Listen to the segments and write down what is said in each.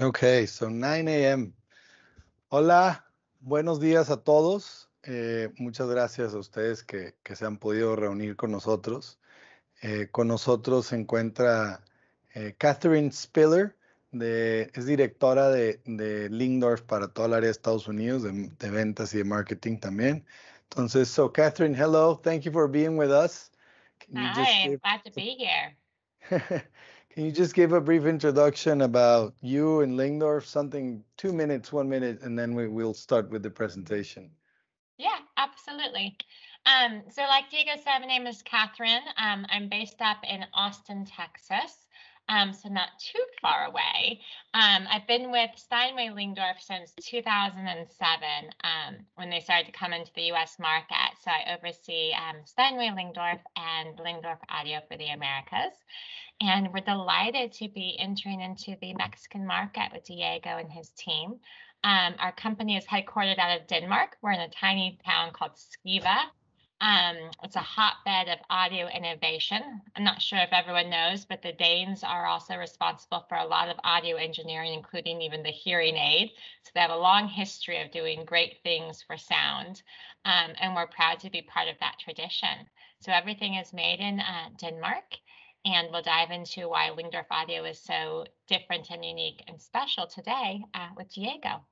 Okay, so 9 a.m. Hola, buenos días a todos. Eh, muchas gracias a ustedes que, se han podido reunir con nosotros. Eh, con nosotros se encuentra eh, Catherine Spiller, de, es directora de, de Lindorf para toda el área de Estados Unidos, de, ventas y de marketing también. Entonces, so Catherine, hello, thank you for being with us. Can Hi, glad to be here. Can you just give a brief introduction about you and Lingdorf? Something two minutes, one minute, and then we will start with the presentation. Yeah, absolutely. Um, so, like Diego said, my name is Catherine. Um, I'm based up in Austin, Texas um, so not too far away. Um, I've been with Steinway Lingdorf since 2007 um, when they started to come into the US market. So I oversee um, Steinway Lingdorf and Lingdorf Audio for the Americas. And we're delighted to be entering into the Mexican market with Diego and his team. Um, our company is headquartered out of Denmark. We're in a tiny town called Skiva, um, it's a hotbed of audio innovation. I'm not sure if everyone knows, but the Danes are also responsible for a lot of audio engineering, including even the hearing aid. So they have a long history of doing great things for sound, um, and we're proud to be part of that tradition. So everything is made in uh, Denmark, and we'll dive into why Wingdorf Audio is so different and unique and special today uh, with Diego.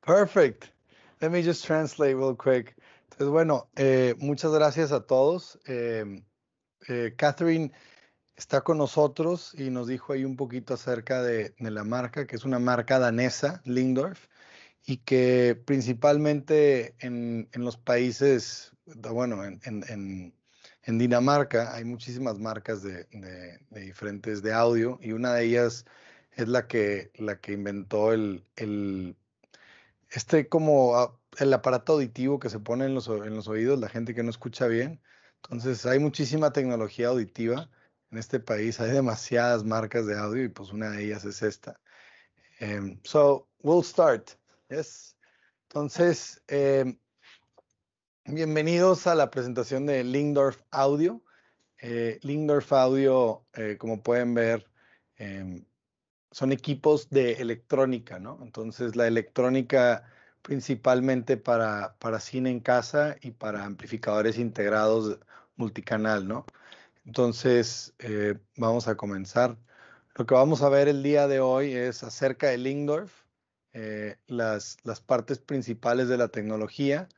Perfect. Let me just translate real quick. Pues, bueno. Eh, muchas gracias a todos. Em, eh, Catherine está con nosotros y nos dijo ahí un poquito acerca de, la marca, que es una marca danesa, Lindorf, y que principalmente en, los países, bueno, en, Dinamarca hay muchísimas marcas de, diferentes de audio y una de ellas es la que, la que inventó el este como el aparato auditivo que se pone en los, oídos, la gente que no escucha bien. Entonces hay muchísima tecnología auditiva en este país. Hay demasiadas marcas de audio y pues una de ellas es esta. Em, so we'll start. Yes. Entonces, em, bienvenidos a la presentación de Lindorf Audio. Eh, Lindorf Audio, eh, como pueden ver, em, son equipos de electrónica, ¿no? Entonces la electrónica principalmente para, para cine en casa y para amplificadores integrados multicanal, ¿no? Entonces, eh, vamos a comenzar. Lo que vamos a ver el día de hoy es acerca de Lindorf, eh, las, las partes principales de la tecnología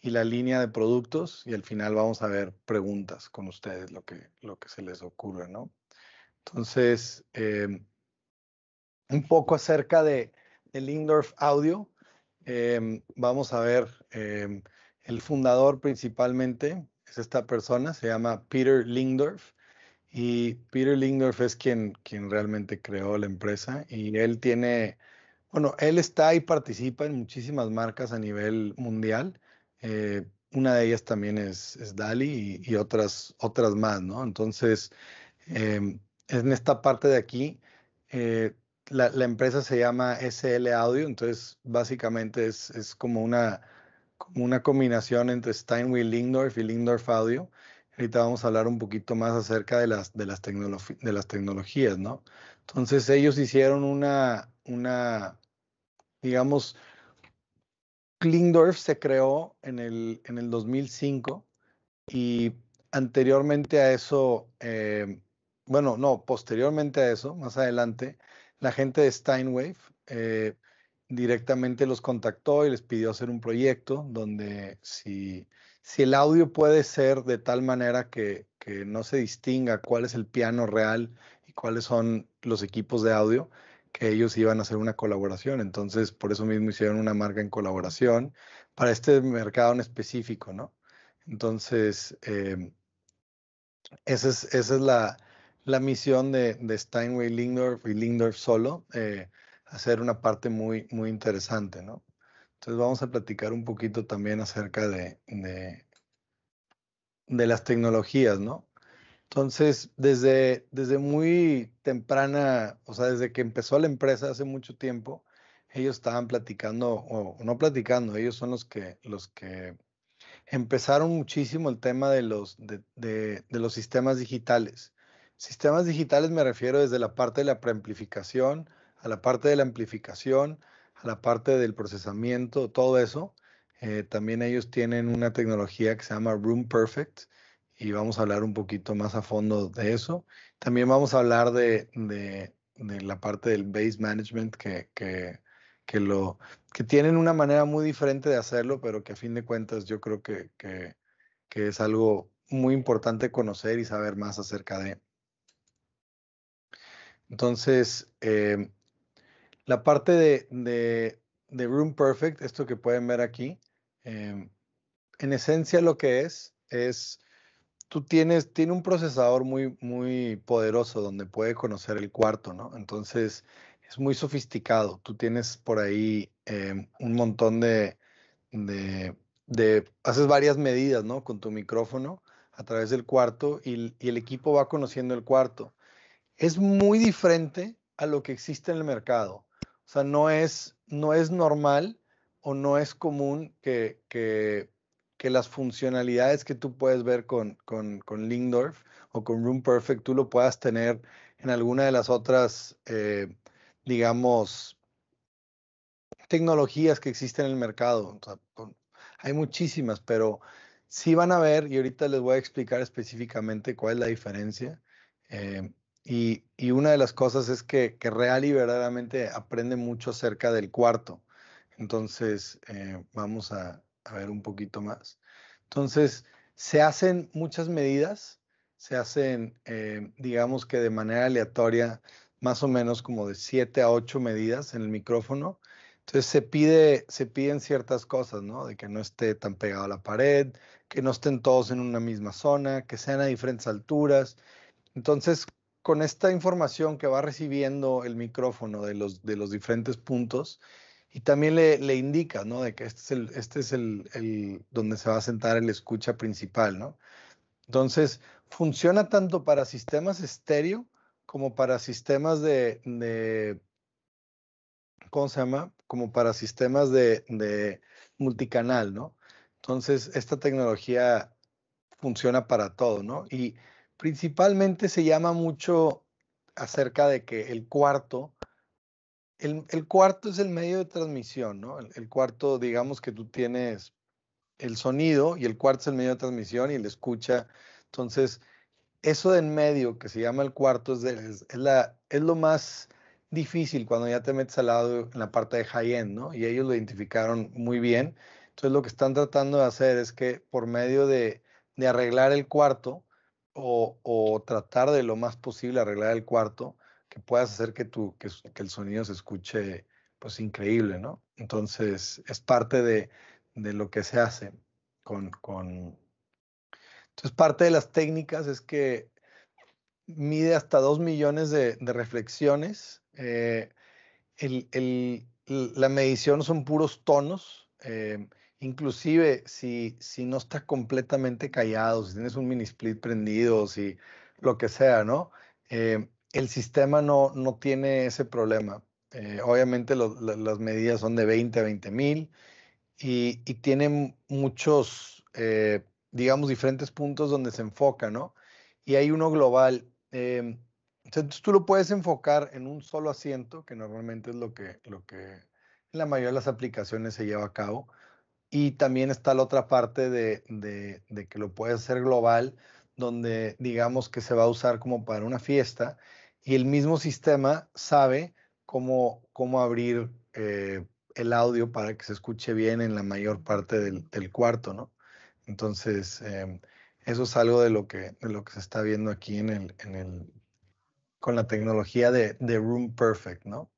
y la línea de productos y al final vamos a ver preguntas con ustedes, lo que, lo que se les ocurre, ¿no? Entonces, eh, un poco acerca de, de Lindorf Audio. Em, vamos a ver, em, el fundador principalmente es esta persona, se llama Peter Lindorf. Y Peter Lindorf es quien, quien realmente creó la empresa y él tiene, bueno, él está y participa en muchísimas marcas a nivel mundial. Eh, una de ellas también es, es DALI y, otras, otras más, ¿no? Entonces, em, en esta parte de aquí, eh, la, empresa se llama SL Audio, entonces básicamente es, como, una, como una combinación entre Steinway Lindorf y Lindorf Audio. Ahorita vamos a hablar un poquito más acerca de las, de las, tecnologías, ¿no? Entonces ellos hicieron una, una digamos, Lindorf se creó en el, en el 2005 y anteriormente a eso, eh, bueno, no, posteriormente a eso, más adelante, la gente de Steinwave eh, directamente los contactó y les pidió hacer un proyecto donde si, si el audio puede ser de tal manera que, no se distinga cuál es el piano real y cuáles son los equipos de audio, que ellos iban a hacer una colaboración. Entonces, por eso mismo hicieron una marca en colaboración para este mercado en específico, ¿no? Entonces, em, es, esa es la, la misión de, Steinway Lindorf y Lindorf solo, eh, hacer una parte muy, muy interesante, ¿no? Entonces vamos a platicar un poquito también acerca de, de, las tecnologías, ¿no? Entonces, desde, desde muy temprana, o sea, desde que empezó la empresa hace mucho tiempo, ellos estaban platicando, o no platicando, ellos son los que, los que empezaron muchísimo el tema de los, de los sistemas digitales. Sistemas digitales me refiero desde la parte de la preamplificación, a la parte de la amplificación, a la parte del procesamiento, todo eso. Eh, también ellos tienen una tecnología que se llama Room Perfect y vamos a hablar un poquito más a fondo de eso. También vamos a hablar de, la parte del base management que, lo, que tienen una manera muy diferente de hacerlo, pero que a fin de cuentas yo creo que es algo muy importante conocer y saber más acerca de. Entonces, eh, la parte de, de, Room Perfect, esto que pueden ver aquí, em, en esencia lo que es, es tú tienes, tiene un procesador muy, muy poderoso donde puede conocer el cuarto, ¿no? Entonces, es muy sofisticado. Tú tienes por ahí em, un montón de, de, haces varias medidas, ¿no? Con tu micrófono a través del cuarto y el equipo va conociendo el cuarto es muy diferente a lo que existe en el mercado. O sea, no es, no es normal o no es común que, las funcionalidades que tú puedes ver con, con, o con Room Perfect, tú lo puedas tener en alguna de las otras, eh, digamos, tecnologías que existen en el mercado. hay muchísimas, pero sí van a ver, y ahorita les voy a explicar específicamente cuál es la diferencia. Eh, y, una de las cosas es que, real y verdaderamente aprende mucho acerca del cuarto. Entonces, eh, vamos a, ver un poquito más. Entonces, se hacen muchas medidas, se hacen, eh, digamos que de manera aleatoria, más o menos como de siete a 8 medidas en el micrófono. Entonces se pide, se piden ciertas cosas, ¿no? De que no esté tan pegado a la pared, que no estén todos en una misma zona, que sean a diferentes alturas. Entonces, con esta información que va recibiendo el micrófono de los, de los diferentes puntos y también le, le indica, ¿no? De que este es, el, este es el, el, donde se va a sentar el escucha principal, ¿no? Entonces, funciona tanto para sistemas estéreo como para sistemas de, de ¿cómo se llama? Como para sistemas de, de multicanal, ¿no? Entonces, esta tecnología funciona para todo, ¿no? Y principalmente se llama mucho acerca de que el cuarto, el, cuarto es el medio de transmisión, ¿no? El, cuarto, digamos que tú tienes el sonido y el cuarto es el medio de transmisión y el escucha. Entonces, eso de en medio que se llama el cuarto es, lo más difícil cuando ya te metes al lado en la parte de high-end, ¿no? Y ellos lo identificaron muy bien. Entonces, lo que están tratando de hacer es que por medio de arreglar el cuarto, o, tratar de lo más posible arreglar el cuarto, que puedas hacer que, tu, que, el sonido se escuche pues increíble, ¿no? Entonces, es parte de, de lo que se hace con, con... Entonces, parte de las técnicas es que mide hasta dos millones de, reflexiones. Eh, el, la medición son puros tonos. Eh, Inclusive si, no está completamente callado, si tienes un mini split prendido, si lo que sea, ¿no? Eh, el sistema no, tiene ese problema. Eh, obviamente las medidas son de 20 a 20 mil y, y tienen muchos, eh, digamos, diferentes puntos donde se enfoca, ¿no? Y hay uno global. Em, entonces tú lo puedes enfocar en un solo asiento, que normalmente es lo que, lo que en la mayoría de las aplicaciones se lleva a cabo, y también está la otra parte de, que lo puede hacer global, donde digamos que se va a usar como para una fiesta y el mismo sistema sabe cómo, cómo abrir eh, el audio para que se escuche bien en la mayor parte del, cuarto, ¿no? Entonces, em, eso es algo de lo que, lo que se está viendo aquí en con la tecnología de, de Room Perfect, ¿no?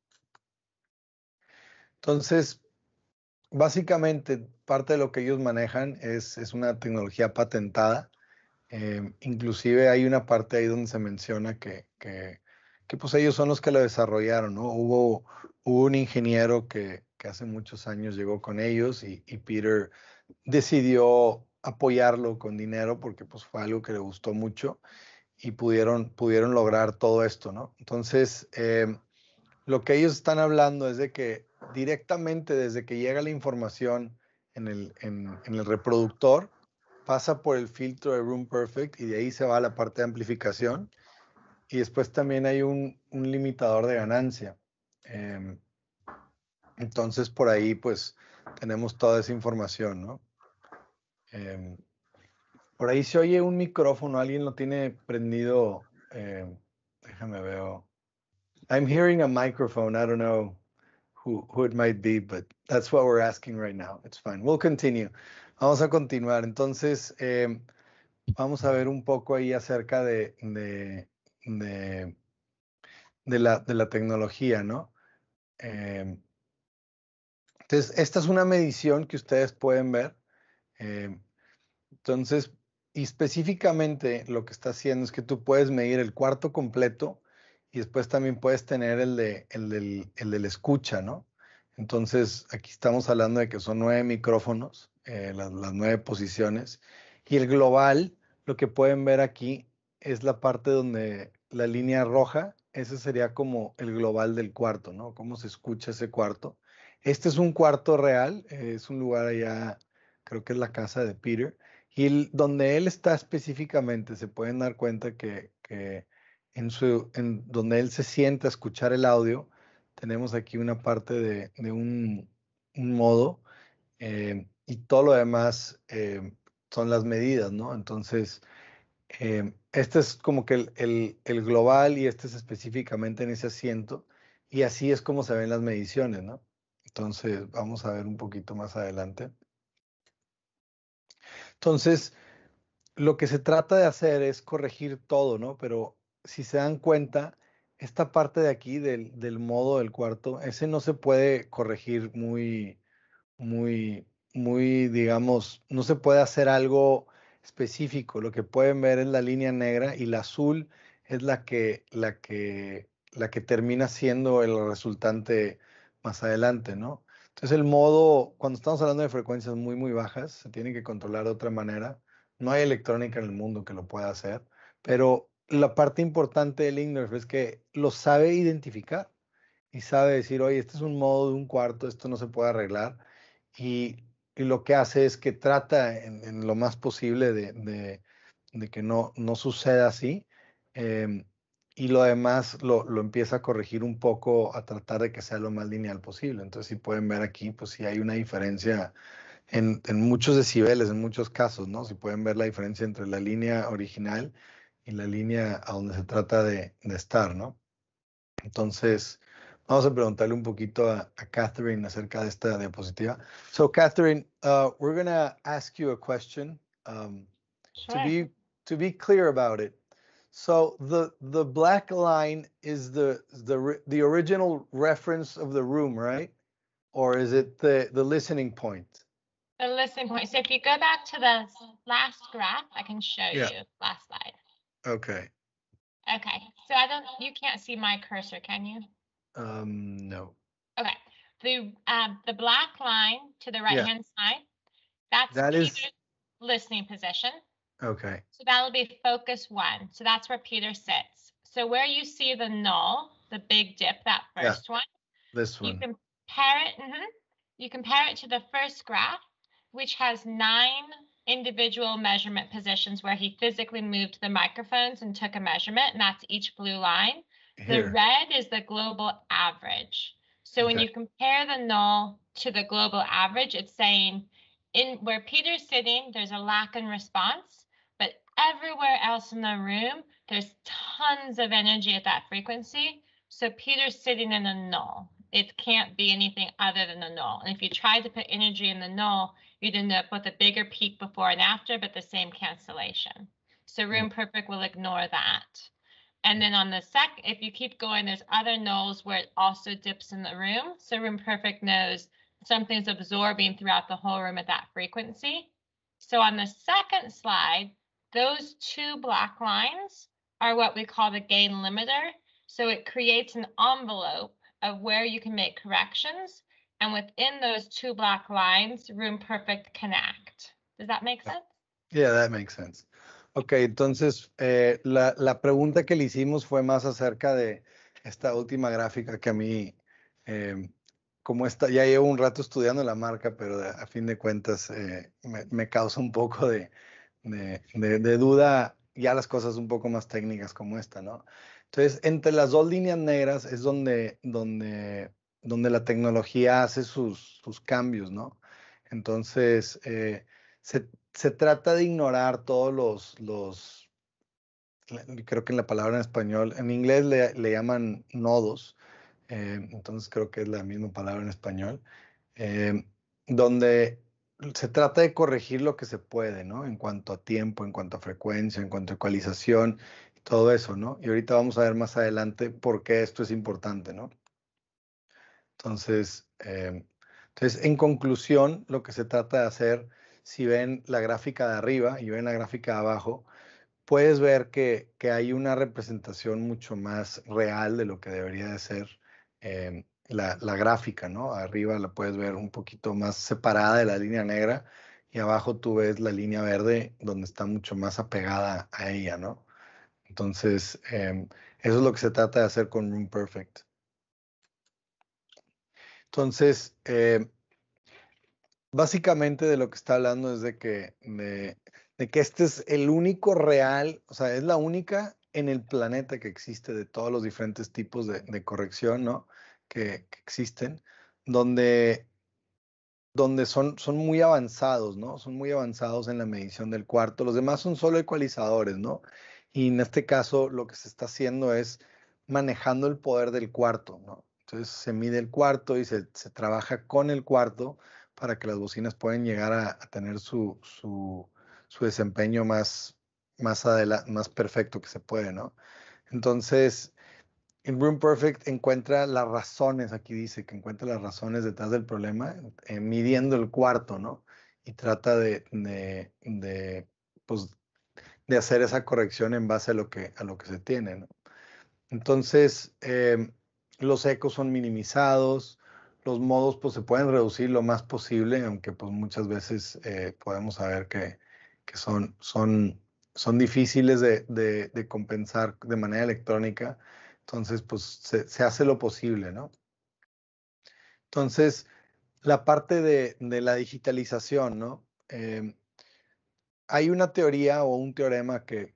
Entonces, básicamente parte de lo que ellos manejan es, una tecnología patentada. Eh, inclusive hay una parte ahí donde se menciona que, que, pues ellos son los que la desarrollaron, ¿no? Hubo, un ingeniero que, hace muchos años llegó con ellos y, Peter decidió apoyarlo con dinero porque pues fue algo que le gustó mucho y pudieron, pudieron lograr todo esto, ¿no? Entonces, eh, lo que ellos están hablando es de que directamente desde que llega la información en el, reproductor, pasa por el filtro de Room Perfect y de ahí se va a la parte de amplificación. Y después también hay un, limitador de ganancia. Em, entonces por ahí pues tenemos toda esa información, ¿no? Em, por ahí se oye un micrófono, alguien lo tiene prendido. Em, déjame ver. I'm hearing a microphone, I don't know who, it might be, but that's what we're asking right now. It's fine. We'll continue. Vamos a continuar. Entonces, em, vamos a ver un poco ahí acerca de, de, la, de la tecnología, ¿no? Em, entonces, esta es una medición que ustedes pueden ver. Em, entonces, y específicamente lo que está haciendo es que tú puedes medir el cuarto completo y después también puedes tener el, de, el, del, el escucha, ¿no? Entonces, aquí estamos hablando de que son nueve micrófonos, eh, las, nueve posiciones, y el global, lo que pueden ver aquí es la parte donde la línea roja, ese sería como el global del cuarto, ¿no? Cómo se escucha ese cuarto. Este es un cuarto real, eh, es un lugar allá, creo que es la casa de Peter, y donde él está específicamente, se pueden dar cuenta que, que en, su, en donde él se sienta a escuchar el audio, tenemos aquí una parte de, de un, un, modo eh, y todo lo demás eh, son las medidas, ¿no? Entonces, eh, este es como que el, global y este es específicamente en ese asiento y así es como se ven las mediciones, ¿no? Entonces, vamos a ver un poquito más adelante. Entonces, lo que se trata de hacer es corregir todo, ¿no? Pero si se dan cuenta, esta parte de aquí del, modo del cuarto, ese no se puede corregir muy, muy, muy, digamos, no se puede hacer algo específico. Lo que pueden ver es la línea negra y la azul es la que, la que, la que termina siendo el resultante más adelante, ¿no? Entonces el modo, cuando estamos hablando de frecuencias muy, muy bajas, se tiene que controlar de otra manera. No hay electrónica en el mundo que lo pueda hacer, pero la parte importante del Ignorf es que lo sabe identificar y sabe decir, oye, este es un modo de un cuarto, esto no se puede arreglar. Y, lo que hace es que trata en, lo más posible de, que no, no suceda así. Em, y lo demás lo, empieza a corregir un poco, a tratar de que sea lo más lineal posible. Entonces, si pueden ver aquí, pues sí hay una diferencia en, en muchos decibeles, en muchos casos, ¿no? Si pueden ver la diferencia entre la línea original y la línea a donde se trata de, de estar, ¿no? Entonces, vamos a preguntarle un poquito a, a Catherine acerca de esta diapositiva. So, Catherine, uh, we're going to ask you a question um, sure. to be to be clear about it. So the the black line is the the the original reference of the room, right? Or is it the the listening point? The listening point. So if you go back to the last graph, I can show yeah. you last slide. Okay. Okay. So I don't. You can't see my cursor, can you? Um. No. Okay. The um the black line to the right hand side. That's that Peter's is... listening position. Okay. So that'll be focus one. So that's where Peter sits. So where you see the null, the big dip, that first yeah. one. This one. You compare it. Mm-hmm, you compare it to the first graph, which has nine individual measurement positions where he physically moved the microphones and took a measurement, and that's each blue line. Here. The red is the global average. So okay. when you compare the null to the global average, it's saying in where Peter's sitting, there's a lack in response, but everywhere else in the room, there's tons of energy at that frequency. So Peter's sitting in a null it can't be anything other than the null. And if you try to put energy in the null, you'd end up with a bigger peak before and after, but the same cancellation. So room perfect will ignore that. And then on the sec, if you keep going, there's other nulls where it also dips in the room. So room perfect knows something's absorbing throughout the whole room at that frequency. So on the second slide, those two black lines are what we call the gain limiter. So it creates an envelope of where you can make corrections. And within those two black lines, Room Perfect Connect. Does that make sense? Yeah, that makes sense. Ok, entonces eh, la, la, pregunta que le hicimos fue más acerca de esta última gráfica que a mí, em, como esta, ya llevo un rato estudiando la marca, pero a fin de cuentas eh, me, causa un poco de, de, de, de duda ya las cosas un poco más técnicas como esta, ¿no? Entonces, entre las dos líneas negras es donde, donde, donde la tecnología hace sus, sus cambios, ¿no? Entonces, eh, se, se, trata de ignorar todos los, los, creo que en la palabra en español, en inglés le, le llaman nodos, eh, entonces creo que es la misma palabra en español, eh, donde se trata de corregir lo que se puede, ¿no? En cuanto a tiempo, en cuanto a frecuencia, en cuanto a ecualización, todo eso, ¿no? Y ahorita vamos a ver más adelante por qué esto es importante, ¿no? Entonces, em, entonces, en conclusión, lo que se trata de hacer, si ven la gráfica de arriba y ven la gráfica de abajo, puedes ver que, hay una representación mucho más real de lo que debería de ser em, la, la, gráfica, ¿no? Arriba la puedes ver un poquito más separada de la línea negra y abajo tú ves la línea verde donde está mucho más apegada a ella, ¿no? Entonces, em, eso es lo que se trata de hacer con Room Perfect. Entonces, em, básicamente de lo que está hablando es de que, de, que este es el único real, o sea, es la única en el planeta que existe de todos los diferentes tipos de, corrección, ¿no? Que, existen, donde, donde son, son muy avanzados, ¿no? Son muy avanzados en la medición del cuarto. Los demás son solo ecualizadores, ¿no? Y en este caso lo que se está haciendo es manejando el poder del cuarto, ¿no? Entonces se mide el cuarto y se, trabaja con el cuarto para que las bocinas puedan llegar a, tener su, su, desempeño más, más, más perfecto que se puede, ¿no? Entonces, en Room Perfect encuentra las razones, aquí dice que encuentra las razones detrás del problema, eh, midiendo el cuarto, ¿no? Y trata de, de, de pues, de hacer esa corrección en base a lo que, a lo que se tiene. Entonces, eh, los ecos son minimizados, los modos pues, se pueden reducir lo más posible, aunque pues, muchas veces eh, podemos saber que, que son, son, son difíciles de, de, compensar de manera electrónica. Entonces, pues se, hace lo posible, ¿no? Entonces, la parte de, de la digitalización, ¿no? Eh, hay una teoría o un teorema que,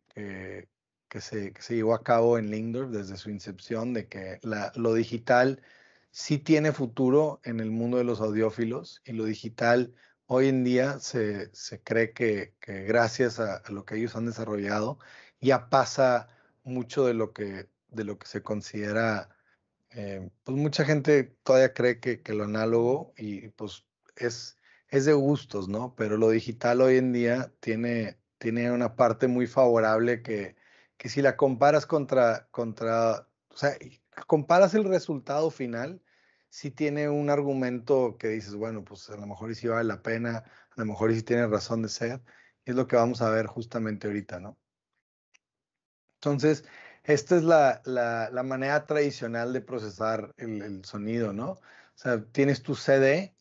se, llevó a cabo en Lindorf desde su incepción de que lo digital sí tiene futuro en el mundo de los audiófilos y lo digital hoy en día se, cree que, gracias a, lo que ellos han desarrollado ya pasa mucho de lo que, de lo que se considera, eh, pues mucha gente todavía cree que, que lo análogo y pues es es de gustos, ¿no? Pero lo digital hoy en día tiene, tiene una parte muy favorable que, que si la comparas contra, contra, o sea, comparas el resultado final, si tiene un argumento que dices, bueno, pues a lo mejor sí vale la pena, a lo mejor sí tiene razón de ser, y es lo que vamos a ver justamente ahorita, ¿no? Entonces, esta es la, la, manera tradicional de procesar el, el, sonido, ¿no? O sea, tienes tu CD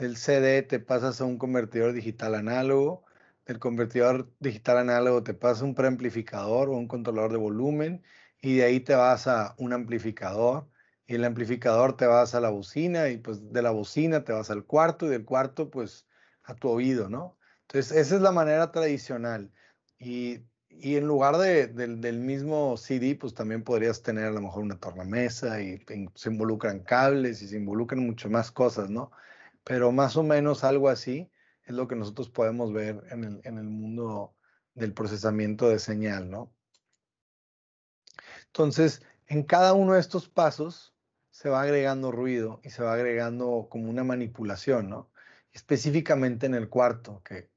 del CD te pasas a un convertidor digital análogo, del convertidor digital análogo te pasas a un preamplificador o un controlador de volumen y de ahí te vas a un amplificador y el amplificador te vas a la bocina y pues de la bocina te vas al cuarto y del cuarto pues a tu oído, ¿no? Entonces esa es la manera tradicional y, y en lugar de, del mismo CD pues también podrías tener a lo mejor una tornamesa y, y se involucran cables y se involucran muchas más cosas, ¿no? pero más o menos algo así es lo que nosotros podemos ver en el, mundo del procesamiento de señal, ¿no? Entonces, en cada uno de estos pasos se va agregando ruido y se va agregando como una manipulación, ¿no? Específicamente en el cuarto, que,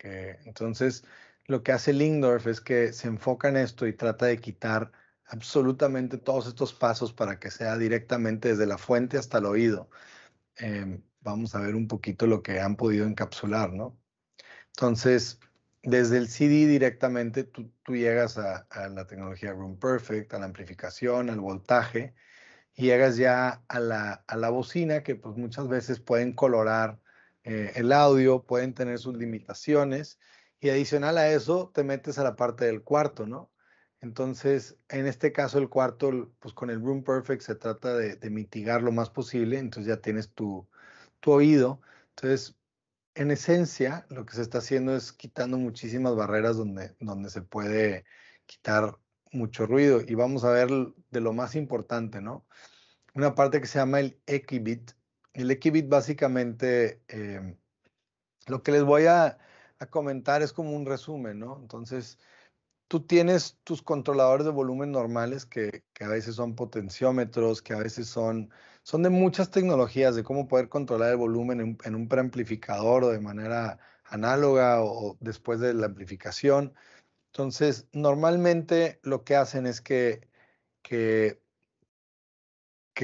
entonces lo que hace Lindorf es que se enfoca en esto y trata de quitar absolutamente todos estos pasos para que sea directamente desde la fuente hasta el oído. Em, vamos a ver un poquito lo que han podido encapsular, ¿no? Entonces, desde el CD directamente tú, llegas a, la tecnología Room Perfect, a la amplificación, al voltaje, y llegas ya a la, bocina que pues muchas veces pueden colorar eh, el audio, pueden tener sus limitaciones, y adicional a eso te metes a la parte del cuarto, ¿no? Entonces, en este caso, el cuarto, pues con el Room Perfect se trata de mitigar lo más posible. Entonces ya tienes tu, tu oído. Entonces, en esencia, lo que se está haciendo es quitando muchísimas barreras donde, donde se puede quitar mucho ruido. Y vamos a ver de lo más importante, ¿no? Una parte que se llama el Equibit. El Equibit básicamente, em, lo que les voy a, a, comentar es como un resumen, ¿no? Entonces, tú tienes tus controladores de volumen normales que, que a veces son potenciómetros, que a veces son son de muchas tecnologías, de cómo poder controlar el volumen en, un preamplificador o de manera análoga o, después de la amplificación. Entonces, normalmente lo que hacen es que, que,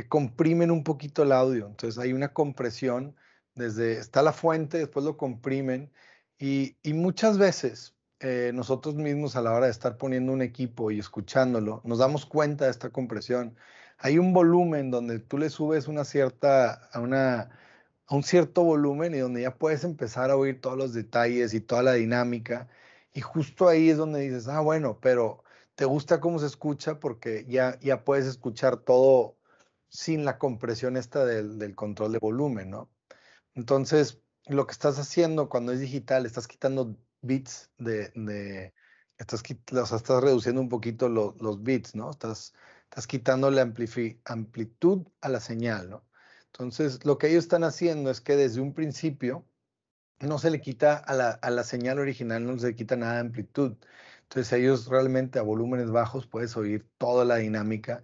comprimen un poquito el audio. Entonces, hay una compresión desde, está la fuente, después lo comprimen y, y muchas veces eh, nosotros mismos a la hora de estar poniendo un equipo y escuchándolo, nos damos cuenta de esta compresión hay un volumen donde tú le subes una cierta, a, una, a un cierto volumen y donde ya puedes empezar a oír todos los detalles y toda la dinámica. Y justo ahí es donde dices, ah, bueno, pero te gusta cómo se escucha porque ya, ya puedes escuchar todo sin la compresión esta del, control de volumen, ¿no? Entonces, lo que estás haciendo cuando es digital, estás quitando bits de, de estás, estás reduciendo un poquito los bits, ¿no? Estás estás quitando la amplitud a la señal, ¿no? Entonces, lo que ellos están haciendo es que desde un principio no se le quita a la, señal original, no se le quita nada de amplitud. Entonces, ellos realmente a volúmenes bajos puedes oír toda la dinámica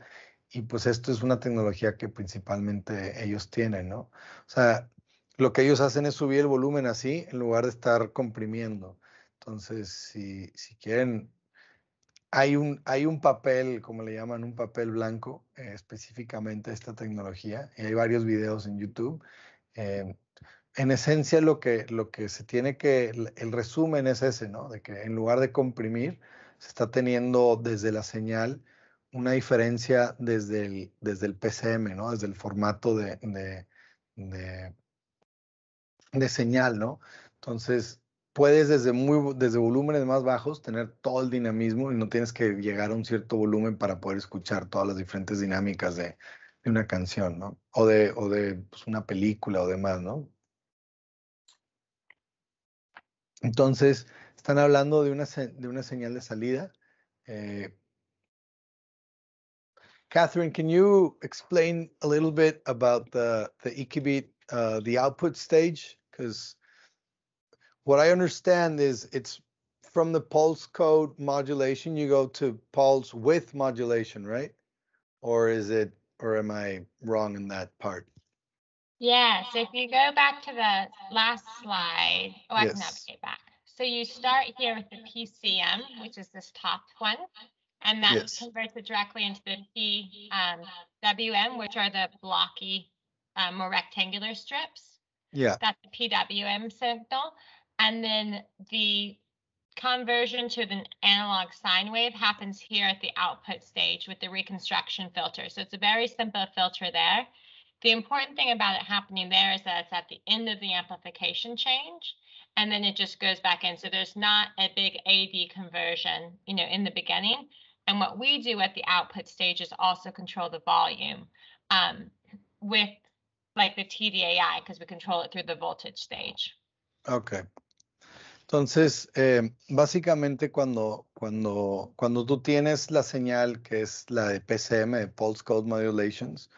y pues esto es una tecnología que principalmente ellos tienen, ¿no? O sea, lo que ellos hacen es subir el volumen así en lugar de estar comprimiendo. Entonces, si, si quieren hay un, hay un papel, como le llaman, un papel blanco eh, específicamente a esta tecnología y hay varios videos en YouTube. Eh, en esencia lo que, lo que se tiene que, el, resumen es ese, ¿no? De que en lugar de comprimir, se está teniendo desde la señal una diferencia desde el, desde el PCM, ¿no? Desde el formato de, de, de, de señal, ¿no? Entonces, puedes desde, muy, desde volúmenes más bajos tener todo el dinamismo y no tienes que llegar a un cierto volumen para poder escuchar todas las diferentes dinámicas de, de una canción, ¿no? O de, o de pues, una película o demás, ¿no? Entonces, están hablando de una, de una señal de salida. Eh. Catherine, can you explain a little bit about the, the Ikebit, uh, the output stage? Because what I understand is it's from the pulse code modulation, you go to pulse with modulation, right? Or is it, or am I wrong in that part? Yes, if you go back to the last slide, oh, I yes. can navigate back. So you start here with the PCM, which is this top one, and that yes. converts it directly into the PWM, which are the blocky, um, more rectangular strips. Yeah. That's the PWM signal. And then the conversion to an analog sine wave happens here at the output stage with the reconstruction filter. So it's a very simple filter there. The important thing about it happening there is that it's at the end of the amplification change, and then it just goes back in. So there's not a big AD conversion, you know, in the beginning. And what we do at the output stage is also control the volume um, with like the TDAI because we control it through the voltage stage. Okay, Entonces, eh, básicamente cuando, cuando, cuando tú tienes la señal que es la de PCM, de Pulse Code Modulations,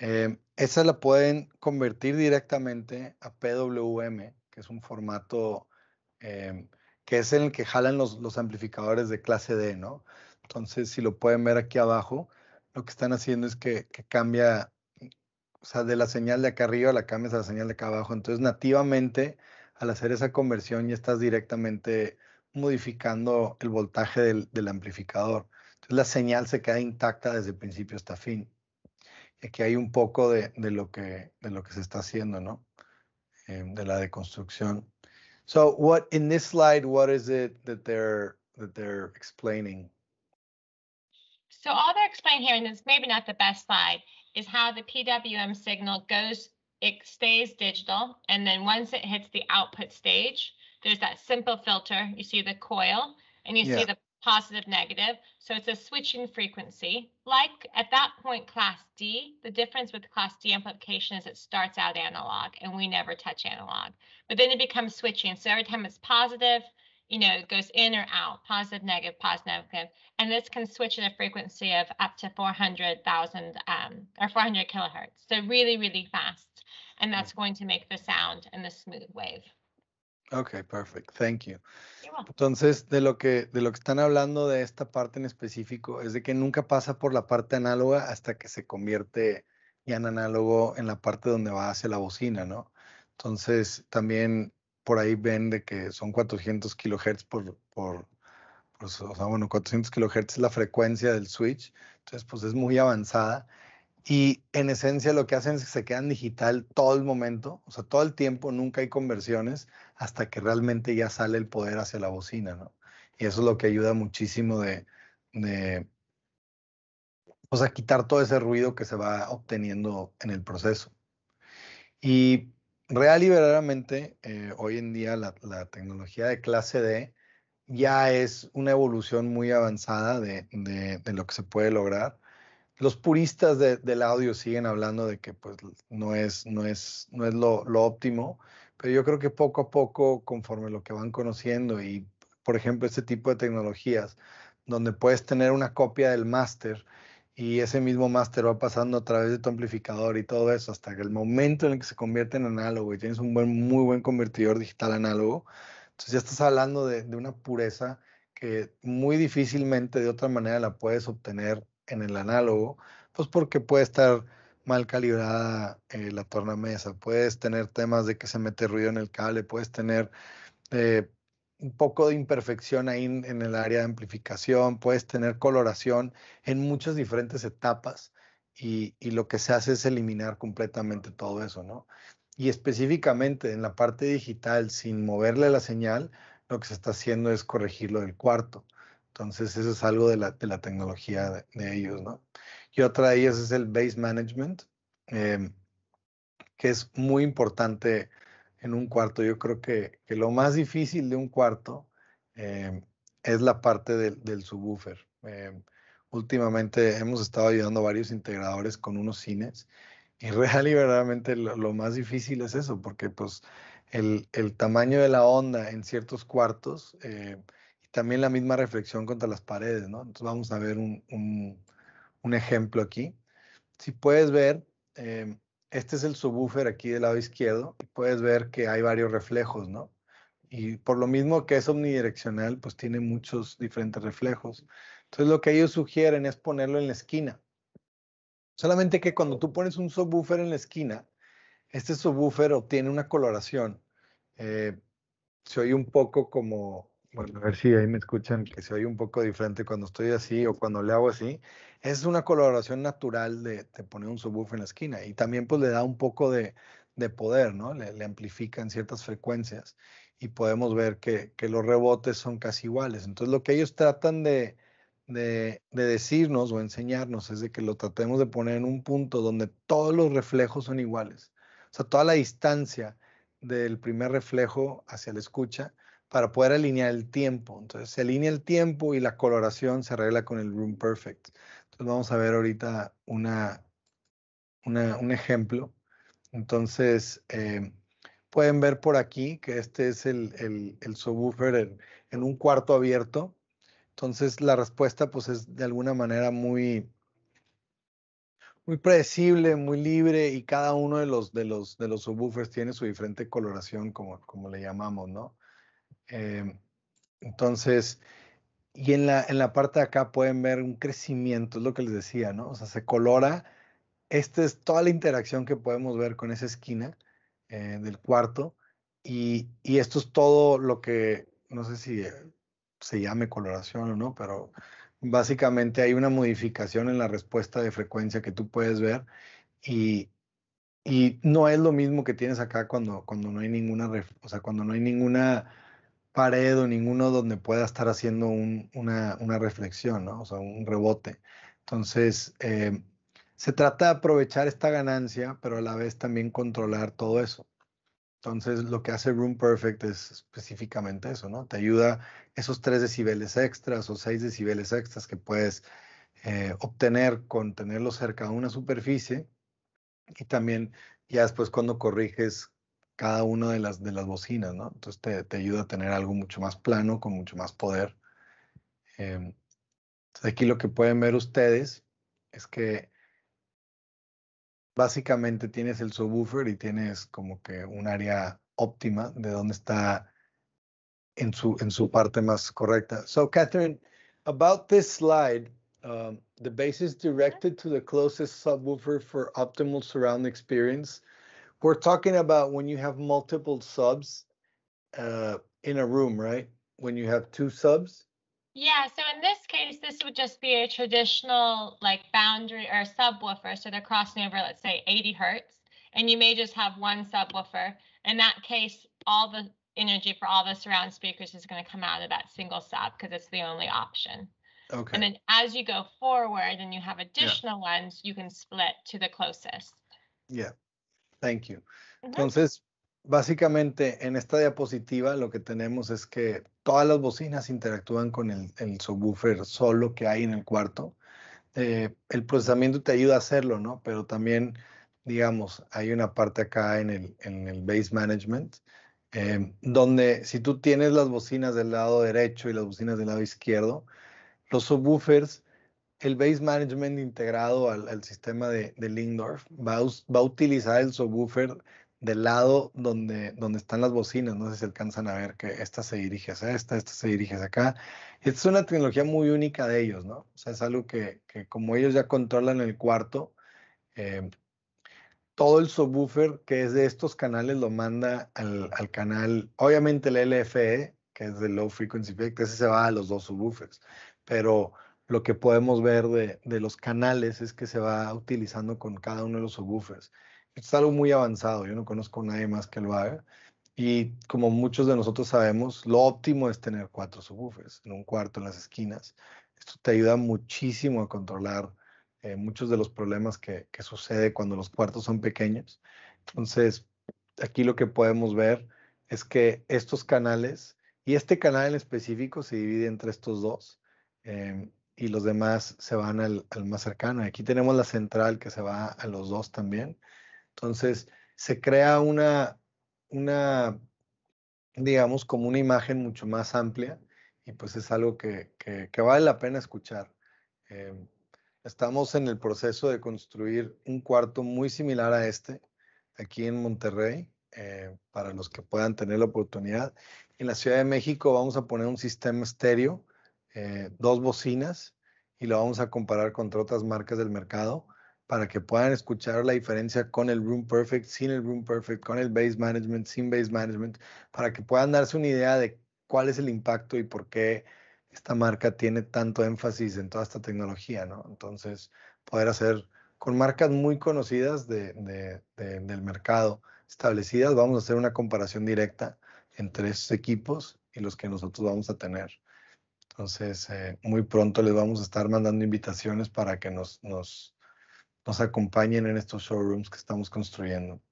eh, esa la pueden convertir directamente a PWM, que es un formato eh, que es el que jalan los, los amplificadores de clase D, ¿no? Entonces, si lo pueden ver aquí abajo, lo que están haciendo es que, que cambia, o sea, de la señal de acá arriba la cambias a la señal de acá abajo. Entonces, nativamente al hacer esa conversión ya estás directamente modificando el voltaje del, amplificador. Entonces la señal se queda intacta desde principio hasta fin. aquí hay un poco de, lo, que, de lo que se está haciendo, ¿no? Eh, de la deconstrucción. So what in this slide, what is it that they're that they're explaining? So all they're explaining here, and it's maybe not the best slide, is how the PWM signal goes it stays digital. And then once it hits the output stage, there's that simple filter. You see the coil and you yeah. see the positive negative. So it's a switching frequency. Like at that point, class D, the difference with class D amplification is it starts out analog and we never touch analog, but then it becomes switching. So every time it's positive, you know, it goes in or out, positive, negative, positive, negative. And this can switch at a frequency of up to 400,000 um, or 400 kilohertz. So really, really fast. and that's going to make the sound and the smooth wave. Ok, perfect. Thank Entonces, de lo que de lo que están hablando de esta parte en específico es de que nunca pasa por la parte análoga hasta que se convierte ya en análogo en la parte donde va hacia la bocina, ¿no? Entonces, también por ahí ven de que son 400 kilohertz por, por, por pues, o sea, bueno, 400 kilohertz es la frecuencia del switch. Entonces, pues es muy avanzada y en esencia lo que hacen es que se quedan digital todo el momento, o sea, todo el tiempo, nunca hay conversiones hasta que realmente ya sale el poder hacia la bocina, ¿no? Y eso es lo que ayuda muchísimo de, de o sea, quitar todo ese ruido que se va obteniendo en el proceso. Y real y verdaderamente, eh, hoy en día la, tecnología de clase D ya es una evolución muy avanzada de lo que se puede lograr los puristas del audio siguen hablando de que pues no es, no es, no es lo, óptimo, pero yo creo que poco a poco, conforme lo que van conociendo y, por ejemplo, este tipo de tecnologías, donde puedes tener una copia del máster y ese mismo máster va pasando a través de tu amplificador y todo eso, hasta que el momento en el que se convierte en análogo y tienes un buen, muy buen convertidor digital análogo, entonces ya estás hablando de, de una pureza que muy difícilmente de otra manera la puedes obtener en el análogo, pues porque puede estar mal calibrada eh, la tornamesa, puedes tener temas de que se mete ruido en el cable, puedes tener eh, un poco de imperfección ahí en, el área de amplificación, puedes tener coloración en muchas diferentes etapas y, lo que se hace es eliminar completamente todo eso, ¿no? Y específicamente en la parte digital, sin moverle la señal, lo que se está haciendo es corregirlo del cuarto. Entonces, eso es algo de la, de la tecnología de, ellos, ¿no? Y otra de ellas es el base management, em, que es muy importante en un cuarto. Yo creo que, lo más difícil de un cuarto em, es la parte del, subwoofer. Em, últimamente hemos estado ayudando a varios integradores con unos cines y real lo, más difícil es eso, porque pues el, tamaño de la onda en ciertos cuartos también la misma reflexión contra las paredes, ¿no? Entonces vamos a ver un, un, ejemplo aquí. Si puedes ver, eh, este es el subwoofer aquí del lado izquierdo, puedes ver que hay varios reflejos, ¿no? Y por lo mismo que es omnidireccional, pues tiene muchos diferentes reflejos. Entonces lo que ellos sugieren es ponerlo en la esquina. Solamente que cuando tú pones un subwoofer en la esquina, este subwoofer obtiene una coloración. Eh, se oye un poco como bueno, a ver si ahí me escuchan que se oye un poco diferente cuando estoy así o cuando le hago así. Es una coloración natural de, te poner un subwoofer en la esquina y también pues le da un poco de, poder, ¿no? Le, le, amplifica en ciertas frecuencias y podemos ver que, los rebotes son casi iguales. Entonces lo que ellos tratan de, de, de decirnos o enseñarnos es de que lo tratemos de poner en un punto donde todos los reflejos son iguales. O sea, toda la distancia del primer reflejo hacia la escucha para poder alinear el tiempo. Entonces se alinea el tiempo y la coloración se arregla con el Room Perfect. Entonces vamos a ver ahorita una, un ejemplo. Entonces eh, pueden ver por aquí que este es el, subwoofer en, un cuarto abierto. Entonces la respuesta pues es de alguna manera muy, muy predecible, muy libre y cada uno de los, de los, de los subwoofers tiene su diferente coloración como, como le llamamos, ¿no? Em, entonces, y en la, en la parte de acá pueden ver un crecimiento, es lo que les decía, ¿no? O sea, se colora. Esta es toda la interacción que podemos ver con esa esquina eh, del cuarto. Y, y, esto es todo lo que, no sé si eh, se llame coloración o no, pero básicamente hay una modificación en la respuesta de frecuencia que tú puedes ver. Y, y no es lo mismo que tienes acá cuando, cuando no hay ninguna, o sea, cuando no hay ninguna pared o ninguno donde pueda estar haciendo una, reflexión, o sea, un rebote. Entonces, eh, se trata de aprovechar esta ganancia, pero a la vez también controlar todo eso. Entonces, lo que hace Room Perfect es específicamente eso, ¿no? Te ayuda esos 3 decibeles extras o 6 decibeles extras que puedes eh, obtener con tenerlo cerca de una superficie y también ya después cuando corriges cada una de las, de las bocinas, ¿no? Entonces te, te ayuda a tener algo mucho más plano, con mucho más poder. Em, entonces aquí lo que pueden ver ustedes es que básicamente tienes el subwoofer y tienes como que un área óptima de dónde está en su, en su parte más correcta. So, Catherine, about this slide, um, the bass is directed to the closest subwoofer for optimal surround experience. we're talking about when you have multiple subs uh, in a room, right? When you have two subs? Yeah, so in this case, this would just be a traditional like boundary or subwoofer. So they're crossing over, let's say 80 hertz, and you may just have one subwoofer. In that case, all the energy for all the surround speakers is going to come out of that single sub because it's the only option. Okay. And then as you go forward and you have additional yeah. ones, you can split to the closest. Yeah. Thank you. Entonces, básicamente en esta diapositiva lo que tenemos es que todas las bocinas interactúan con el, subwoofer solo que hay en el cuarto. Eh, el procesamiento te ayuda a hacerlo, ¿no? Pero también, digamos, hay una parte acá en el, en el base management, eh, donde si tú tienes las bocinas del lado derecho y las bocinas del lado izquierdo, los subwoofers el base management integrado al, sistema de, de Lindorf va a, utilizar el subwoofer del lado donde, donde están las bocinas. No sé si alcanzan a ver que esta se dirige hacia esta, esta se dirige hacia acá. Esta es una tecnología muy única de ellos, ¿no? O sea, es algo que, que como ellos ya controlan el cuarto, eh, todo el subwoofer que es de estos canales lo manda al, al canal, obviamente el LFE, que es de Low Frequency Effect, ese se va a los dos subwoofers, pero lo que podemos ver de, los canales es que se va utilizando con cada uno de los subwoofers. Es algo muy avanzado, yo no conozco a nadie más que lo haga. Y como muchos de nosotros sabemos, lo óptimo es tener cuatro subwoofers en un cuarto en las esquinas. Esto te ayuda muchísimo a controlar eh, muchos de los problemas que, que sucede cuando los cuartos son pequeños. Entonces, aquí lo que podemos ver es que estos canales, y este canal en específico se divide entre estos dos. Eh, y los demás se van al, más cercano. Aquí tenemos la central que se va a los dos también. Entonces, se crea una, una digamos, como una imagen mucho más amplia y pues es algo que, que, vale la pena escuchar. Em, estamos en el proceso de construir un cuarto muy similar a este, aquí en Monterrey, eh, para los que puedan tener la oportunidad. En la Ciudad de México vamos a poner un sistema estéreo eh, dos bocinas y lo vamos a comparar contra otras marcas del mercado para que puedan escuchar la diferencia con el Room Perfect, sin el Room Perfect, con el Base Management, sin Base Management, para que puedan darse una idea de cuál es el impacto y por qué esta marca tiene tanto énfasis en toda esta tecnología, ¿no? Entonces, poder hacer con marcas muy conocidas del mercado establecidas, vamos a hacer una comparación directa entre esos equipos y los que nosotros vamos a tener entonces, eh, muy pronto les vamos a estar mandando invitaciones para que nos, nos, nos acompañen en estos showrooms que estamos construyendo.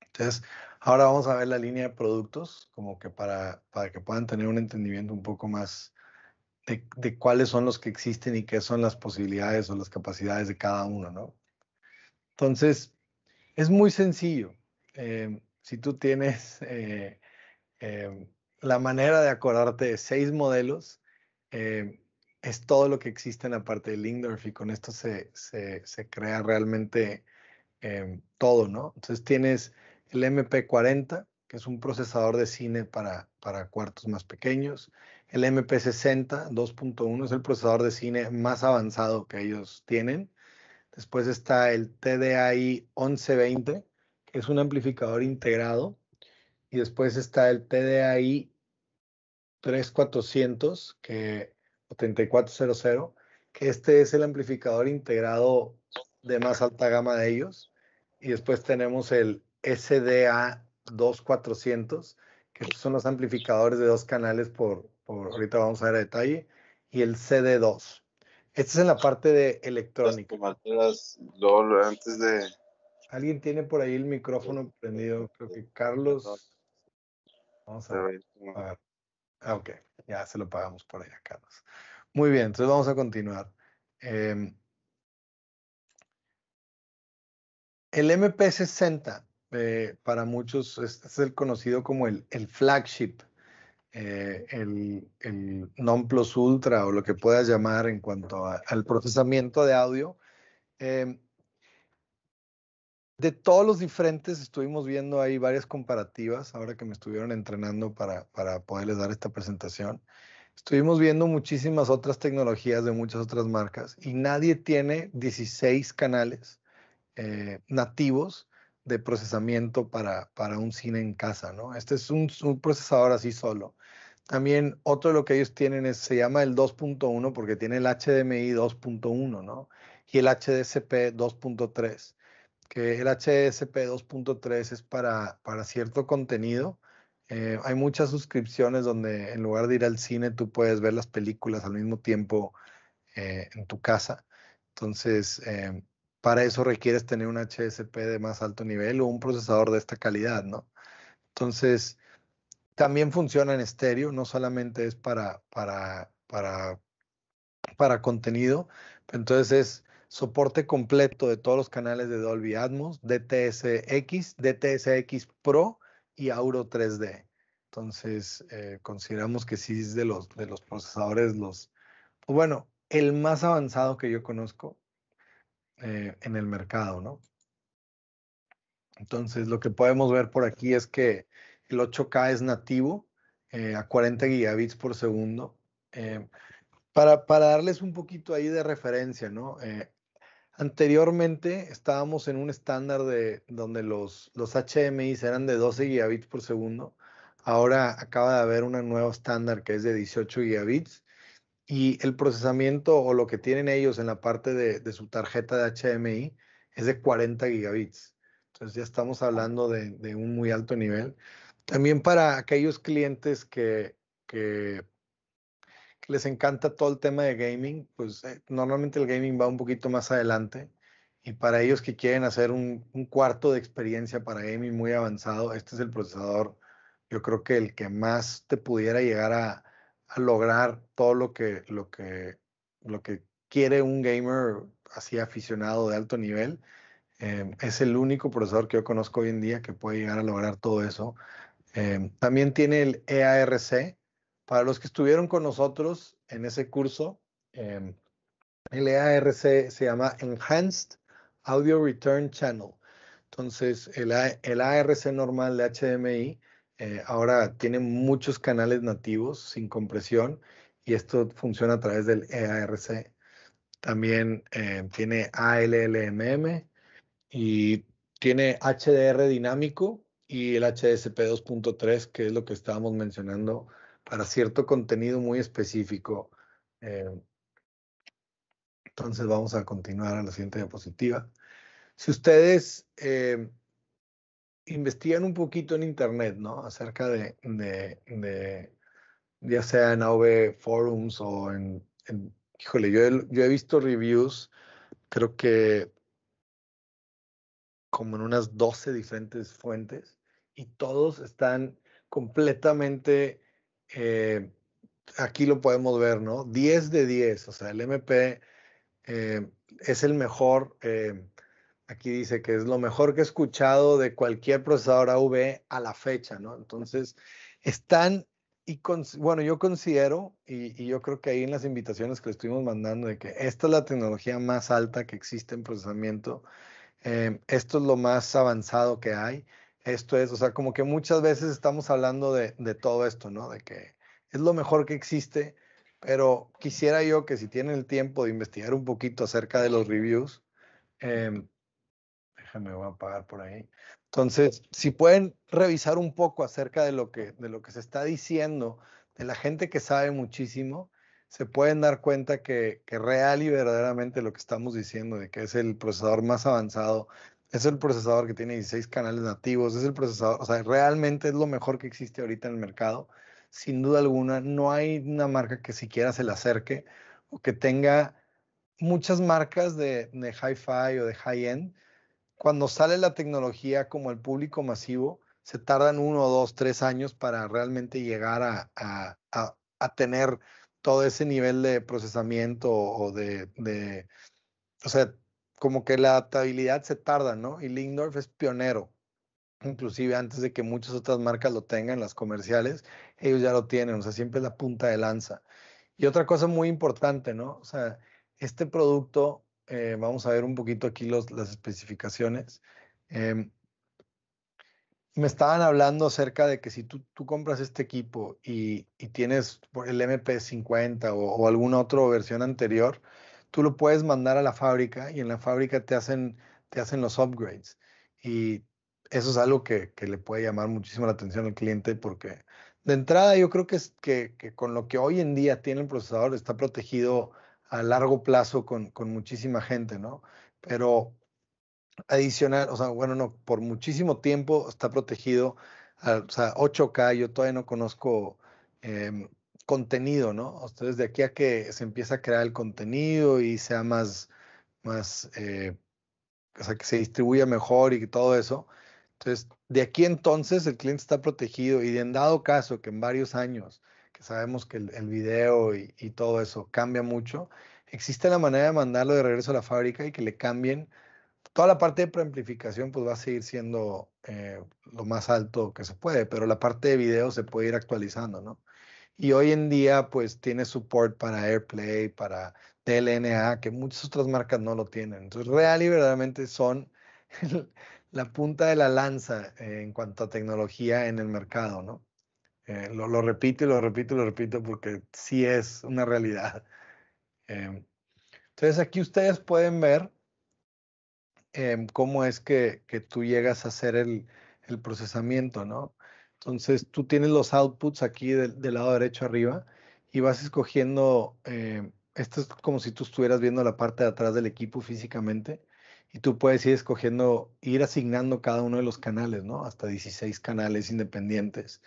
Entonces, ahora vamos a ver la línea de productos, como que para, para que puedan tener un entendimiento un poco más de, cuáles son los que existen y qué son las posibilidades o las capacidades de cada uno, ¿no? Entonces, es muy sencillo. Eh, si tú tienes eh, la manera de acordarte de seis modelos eh, es todo lo que existe en la parte de Lindorf y con esto se, se, crea realmente eh, todo, ¿no? Entonces tienes el MP40, que es un procesador de cine para, para cuartos más pequeños. El MP60 2.1 es el procesador de cine más avanzado que ellos tienen. Después está el TDI 1120, que es un amplificador integrado. Y después está el TDI 3400, que, 3400, que este es el amplificador integrado de más alta gama de ellos. Y después tenemos el SDA 2400, que son los amplificadores de dos canales por, ahorita vamos a ver a detalle, y el CD2. este es en la parte de electrónica. Alguien tiene por ahí el micrófono prendido, creo que Carlos. Vamos A ver. Ah, ok. Ya se lo pagamos por allá, Carlos. Muy bien, entonces vamos a continuar. Em, el MP60, eh, para muchos, es, el conocido como el, el flagship, eh, el, el, non plus ultra o lo que puedas llamar en cuanto al procesamiento de audio. Em, de todos los diferentes, estuvimos viendo ahí varias comparativas, ahora que me estuvieron entrenando para, para poderles dar esta presentación. Estuvimos viendo muchísimas otras tecnologías de muchas otras marcas y nadie tiene 16 canales eh, nativos de procesamiento para, para un cine en casa, ¿no? Este es un, procesador así solo. También otro de lo que ellos tienen es, se llama el 2.1 porque tiene el HDMI 2.1, Y el HDCP 2.3 el HSP 2.3, es para, para cierto contenido. Eh, hay muchas suscripciones donde en lugar de ir al cine tú puedes ver las películas al mismo tiempo eh, en tu casa. Entonces, eh, para eso requieres tener un HSP de más alto nivel o un procesador de esta calidad, ¿no? Entonces, también funciona en estéreo, no solamente es para, para, para, para contenido. Entonces es soporte completo de todos los canales de Dolby Atmos, DTSX, DTSX Pro y Auro 3D. Entonces, eh, consideramos que sí es de los, de los procesadores, los, pues bueno, el más avanzado que yo conozco eh, en el mercado, ¿no? Entonces, lo que podemos ver por aquí es que el 8K es nativo eh, a 40 gigabits por segundo. Para, darles un poquito ahí de referencia, ¿no? Anteriormente estábamos en un estándar de donde los, los HMI eran de 12 gigabits por segundo. Ahora acaba de haber un nuevo estándar que es de 18 gigabits y el procesamiento o lo que tienen ellos en la parte de, su tarjeta de HMI es de 40 gigabits. Entonces ya estamos hablando de, un muy alto nivel. También para aquellos clientes que, que les encanta todo el tema de gaming, pues eh, normalmente el gaming va un poquito más adelante. Y para ellos que quieren hacer un, cuarto de experiencia para gaming muy avanzado, este es el procesador, yo creo que el que más te pudiera llegar a, lograr todo lo que, lo, que, lo que quiere un gamer así aficionado de alto nivel. Em, es el único procesador que yo conozco hoy en día que puede llegar a lograr todo eso. Em, también tiene el EARC, para los que estuvieron con nosotros en ese curso, em, el EARC se llama Enhanced Audio Return Channel. Entonces, el, ARC normal de HDMI eh, ahora tiene muchos canales nativos sin compresión y esto funciona a través del EARC. También eh, tiene ALLMM y tiene HDR dinámico y el HDSP 2.3, que es lo que estábamos mencionando para cierto contenido muy específico. Eh, entonces vamos a continuar a la siguiente diapositiva. Si ustedes eh, investigan un poquito en internet, ¿no? Acerca de, ya sea en AV Forums o en, híjole, yo yo he visto reviews, creo que como en unas 12 diferentes fuentes y todos están completamente eh, aquí lo podemos ver, ¿no? 10 de 10, o sea, el MP eh, es el mejor, eh, aquí dice que es lo mejor que he escuchado de cualquier procesador AV a la fecha, ¿no? Entonces, están, y bueno, yo considero, y, yo creo que ahí en las invitaciones que le estuvimos mandando, de que esta es la tecnología más alta que existe en procesamiento, esto es lo más avanzado que hay. Esto es, o sea, como que muchas veces estamos hablando de, todo esto, ¿no? De que es lo mejor que existe, pero quisiera yo que si tienen el tiempo de investigar un poquito acerca de los reviews, déjenme déjame, voy a apagar por ahí. Entonces, si pueden revisar un poco acerca de lo que, de lo que se está diciendo, de la gente que sabe muchísimo, se pueden dar cuenta que, que real y verdaderamente lo que estamos diciendo, de que es el procesador más avanzado, es el procesador que tiene 16 canales nativos, es el procesador, o sea, realmente es lo mejor que existe ahorita en el mercado. Sin duda alguna, no hay una marca que siquiera se le acerque o que tenga muchas marcas de, de hi-fi o de high-end. Cuando sale la tecnología como el público masivo, se tardan uno, dos, tres años para realmente llegar a, tener todo ese nivel de procesamiento o de, de, o sea, como que la adaptabilidad se tarda, ¿no? Y Lindorf es pionero, inclusive antes de que muchas otras marcas lo tengan, las comerciales, ellos ya lo tienen, o sea, siempre es la punta de lanza. Y otra cosa muy importante, ¿no? O sea, este producto, eh, vamos a ver un poquito aquí los, las especificaciones. Em, me estaban hablando acerca de que si tú, compras este equipo y, tienes el MP50 o alguna otra versión anterior, tú lo puedes mandar a la fábrica y en la fábrica te hacen, te hacen los upgrades. Y eso es algo que, le puede llamar muchísimo la atención al cliente porque de entrada yo creo que, es, que, con lo que hoy en día tiene el procesador está protegido a largo plazo con, muchísima gente, ¿no? Pero adicional, o sea, bueno, no, por muchísimo tiempo está protegido, a, ah, o sea, 8K, yo todavía no conozco em, contenido, ¿no? Entonces, de aquí a que se empieza a crear el contenido y sea más, más, eh, o sea, que se distribuya mejor y todo eso. Entonces, de aquí entonces el cliente está protegido y en dado caso que en varios años, que sabemos que el, video y, todo eso cambia mucho, existe la manera de mandarlo de regreso a la fábrica y que le cambien. Toda la parte de preamplificación pues va a seguir siendo eh, lo más alto que se puede, pero la parte de video se puede ir actualizando, ¿no? Y hoy en día, pues tiene support para AirPlay, para DLNA, que muchas otras marcas no lo tienen. Entonces, real y verdaderamente son la punta de la lanza en cuanto a tecnología en el mercado, ¿no? Eh, lo, repito y lo repito y lo repito porque sí es una realidad. Em, entonces, aquí ustedes pueden ver em, cómo es que, tú llegas a hacer el procesamiento, ¿no? Entonces tú tienes los outputs aquí del, lado derecho arriba y vas escogiendo, eh, esto es como si tú estuvieras viendo la parte de atrás del equipo físicamente y tú puedes ir escogiendo, ir asignando cada uno de los canales, ¿no? Hasta 16 canales independientes.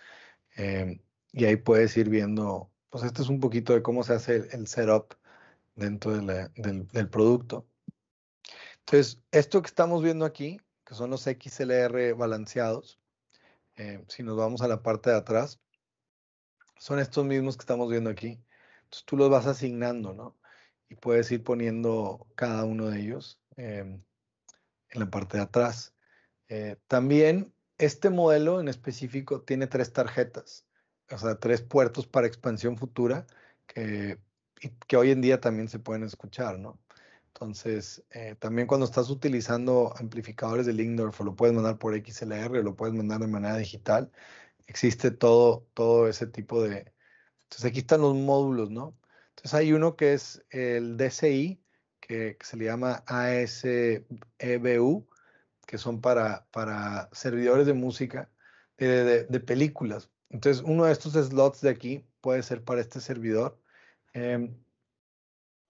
Eh, y ahí puedes ir viendo, pues este es un poquito de cómo se hace el, setup dentro del, del producto. Entonces, esto que estamos viendo aquí, que son los XLR balanceados, eh, si nos vamos a la parte de atrás, son estos mismos que estamos viendo aquí. Entonces tú los vas asignando, ¿no? Y puedes ir poniendo cada uno de ellos em, en la parte de atrás. Eh, también este modelo en específico tiene tres tarjetas, o sea, tres puertos para expansión futura que hoy en día también se pueden escuchar, ¿no? Entonces, eh, también cuando estás utilizando amplificadores de Lindorf, o lo puedes mandar por XLR, lo puedes mandar de manera digital, existe todo, todo ese tipo de... Entonces, aquí están los módulos, ¿no? Entonces, hay uno que es el DCI, que, se le llama ASEBU, que son para, para servidores de música, eh, de, películas. Entonces, uno de estos slots de aquí puede ser para este servidor. Em,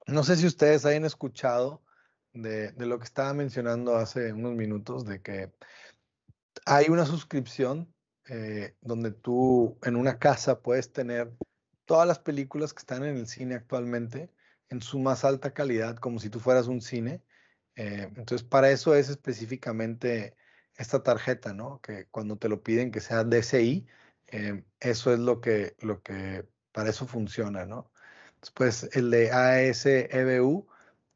no sé si ustedes hayan escuchado de, lo que estaba mencionando hace unos minutos, de que hay una suscripción eh, donde tú en una casa puedes tener todas las películas que están en el cine actualmente en su más alta calidad, como si tú fueras un cine. Eh, entonces, para eso es específicamente esta tarjeta, ¿no? Que cuando te lo piden que sea DCI, eh, eso es lo que, lo que para eso funciona, ¿no? Después el de ASEBU,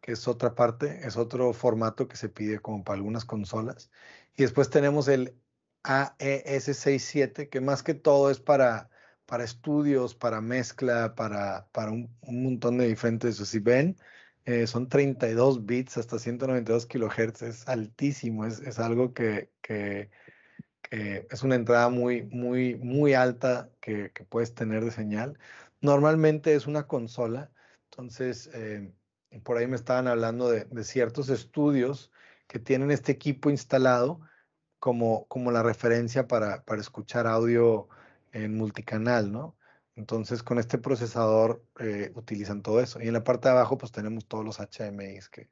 que es otra parte, es otro formato que se pide como para algunas consolas. Y después tenemos el AES67, que más que todo es para, para estudios, para mezcla, para, para un, montón de diferentes. Si ven, eh, son 32 bits hasta 192 kilohertz, es altísimo, es, es algo que, que, es una entrada muy, muy, muy alta que puedes tener de señal. Normalmente es una consola, entonces eh, por ahí me estaban hablando de, ciertos estudios que tienen este equipo instalado como, como la referencia para, para escuchar audio en multicanal, ¿no? Entonces, con este procesador eh, utilizan todo eso. Y en la parte de abajo, pues tenemos todos los HMIs, que, que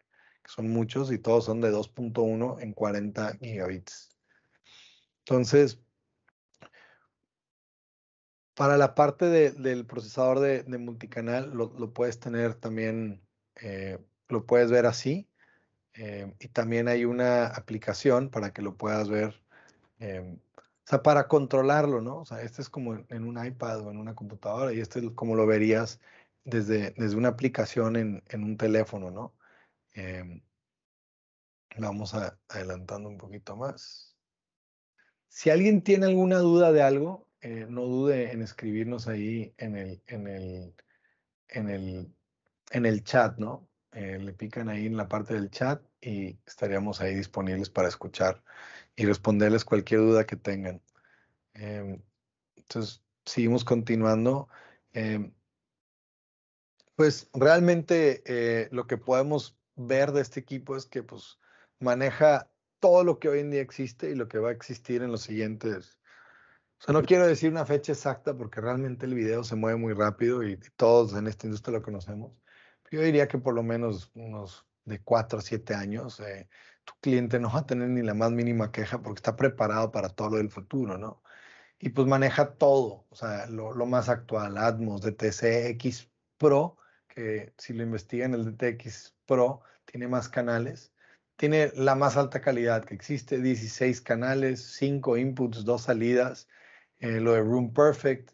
son muchos y todos son de 2.1 en 40 gigabits. Entonces, para la parte del procesador de, multicanal lo, puedes tener también, eh, lo puedes ver así. Eh, y también hay una aplicación para que lo puedas ver, eh, o sea, para controlarlo, ¿no? O sea, este es como en, un iPad o en una computadora y este es como lo verías desde, desde una aplicación en, un teléfono, ¿no? vamos adelantando un poquito más. Si alguien tiene alguna duda de algo, eh, no dude en escribirnos ahí en el, en el, en en el chat, ¿no? Eh, le pican ahí en la parte del chat y estaríamos ahí disponibles para escuchar y responderles cualquier duda que tengan. Em, entonces, seguimos continuando. Em, pues realmente eh, lo que podemos ver de este equipo es que pues, maneja todo lo que hoy en día existe y lo que va a existir en los siguientes o sea, no quiero decir una fecha exacta porque realmente el video se mueve muy rápido y todos en esta industria lo conocemos. Yo diría que por lo menos unos de 4 o 7 años, eh, tu cliente no va a tener ni la más mínima queja porque está preparado para todo lo del futuro, ¿no? Y pues maneja todo, o sea, lo, lo más actual, Atmos, DTCX Pro, que si lo investigan, el DTX Pro tiene más canales, tiene la más alta calidad que existe, 16 canales, 5 inputs, 2 salidas, eh, lo de Room Perfect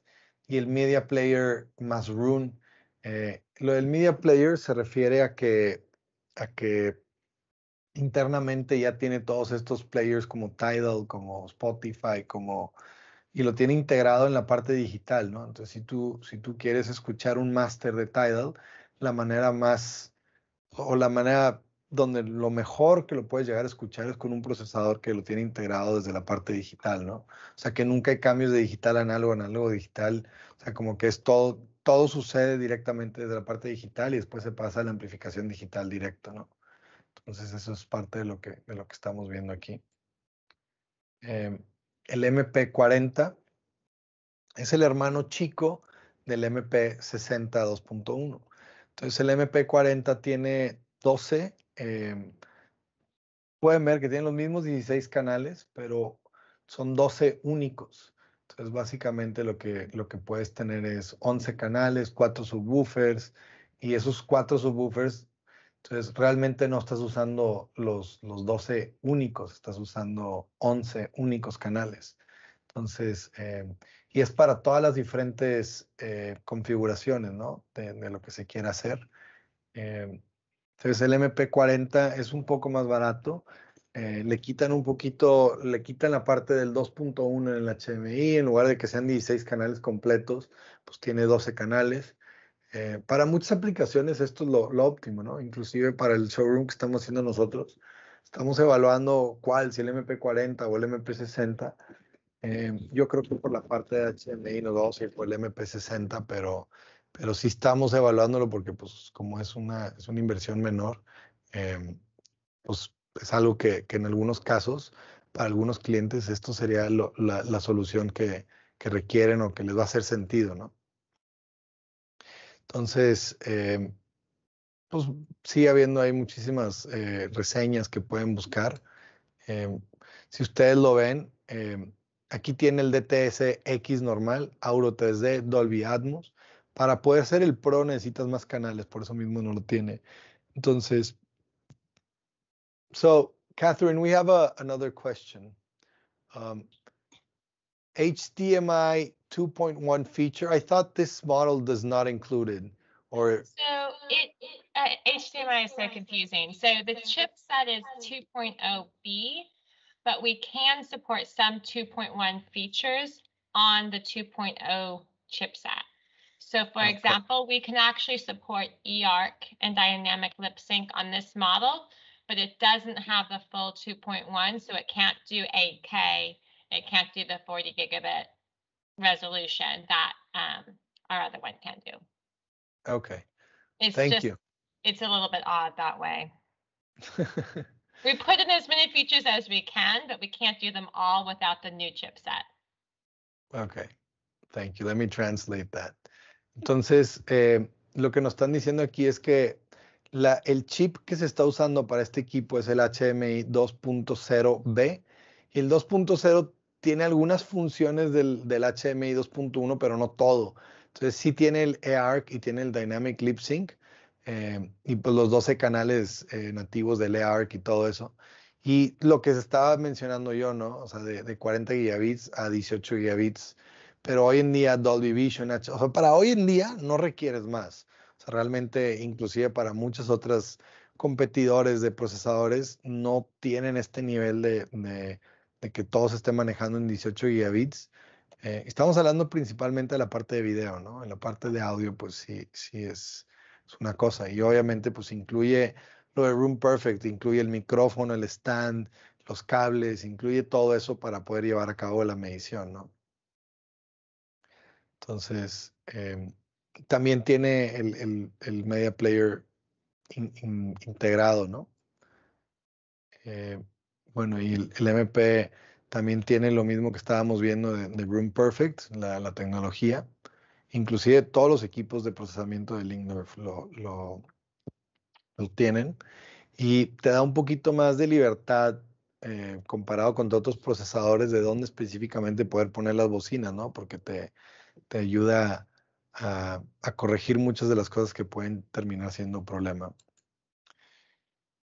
y el Media Player más Room. Eh, lo del Media Player se refiere a que, a que internamente ya tiene todos estos players como Tidal, como Spotify, como y lo tiene integrado en la parte digital, ¿no? Entonces, si tú, si tú quieres escuchar un máster de Tidal, la manera más o la manera donde lo mejor que lo puedes llegar a escuchar es con un procesador que lo tiene integrado desde la parte digital, ¿no? O sea, que nunca hay cambios de digital a análogo, análogo digital, o sea, como que es todo, todo sucede directamente desde la parte digital y después se pasa a la amplificación digital directa, ¿no? Entonces, eso es parte de lo que, de lo que estamos viendo aquí. Em, el MP40 es el hermano chico del MP60 2.1. Entonces, el MP40 tiene 12 Em, pueden ver que tienen los mismos 16 canales, pero son 12 únicos. Entonces, básicamente lo que, lo que puedes tener es 11 canales, 4 subwoofers, y esos 4 subwoofers, entonces realmente no estás usando los, los 12 únicos, estás usando 11 únicos canales. Entonces, em, y es para todas las diferentes eh, configuraciones, ¿no? De, lo que se quiera hacer. Eh, entonces el MP40 es un poco más barato. Eh, le quitan un poquito, le quitan la parte del 2.1 en el HMI, en lugar de que sean 16 canales completos, pues tiene 12 canales. Eh, para muchas aplicaciones esto es lo, lo, óptimo, ¿no? Inclusive para el showroom que estamos haciendo nosotros, estamos evaluando cuál, si el MP40 o el MP60. Eh, yo creo que por la parte de HMI no vamos a por el MP60, pero pero sí estamos evaluándolo porque pues como es una, es una inversión menor, em, pues es algo que, en algunos casos, para algunos clientes, esto sería la, solución que, requieren o que les va a hacer sentido, ¿no? Entonces, em, pues sigue habiendo hay muchísimas eh, reseñas que pueden buscar. Em, si ustedes lo ven, aquí tiene el DTS X normal, Auro 3D, Dolby Atmos para poder ser el pro necesitas más canales, por eso mismo no lo tiene. Entonces, so Catherine, we have a, another question. Um, HDMI 2.1 feature. I thought this model does not include it, or so it. Uh, HDMI is so confusing. So the chipset is 2.0b, but we can support some 2.1 features on the 2.0 chipset. So for example, we can actually support eARC and dynamic lip sync on this model, but it doesn't have the full 2.1, so it can't do 8K. It can't do the 40 gigabit resolution that um, our other one can do. Okay. It's Thank just, you. It's a little bit odd that way. we put in as many features as we can, but we can't do them all without the new chipset. Okay. Thank you. Let me translate that. Entonces, eh, lo que nos están diciendo aquí es que la, el chip que se está usando para este equipo es el HMI 2.0B. Y el 2.0 tiene algunas funciones del, del HMI 2.1, pero no todo. Entonces, sí tiene el eARC y tiene el Dynamic Lip Sync. Eh, y pues los 12 canales eh, nativos del eARC y todo eso. Y lo que se estaba mencionando yo, ¿no? O sea, de, de 40 gigabits a 18 gigabits pero hoy en día Dolby Vision, o sea, para hoy en día no requieres más. O sea, realmente, inclusive para muchas otras competidores de procesadores, no tienen este nivel de, de, que todo se esté manejando en 18 gigabits. Eh, estamos hablando principalmente de la parte de video, ¿no? En la parte de audio, pues sí, sí es, es una cosa. Y obviamente, pues incluye lo de Room Perfect, incluye el micrófono, el stand, los cables, incluye todo eso para poder llevar a cabo la medición, ¿no? Entonces, em, también tiene el, media player integrado, ¿no? Eh, bueno, y el, MP también tiene lo mismo que estábamos viendo de, Room Perfect, la, la, tecnología. Inclusive todos los equipos de procesamiento de Linknerf lo, lo, tienen y te da un poquito más de libertad eh, comparado con otros procesadores de dónde específicamente poder poner las bocinas, ¿no? Porque te, te ayuda a, corregir muchas de las cosas que pueden terminar siendo un problema.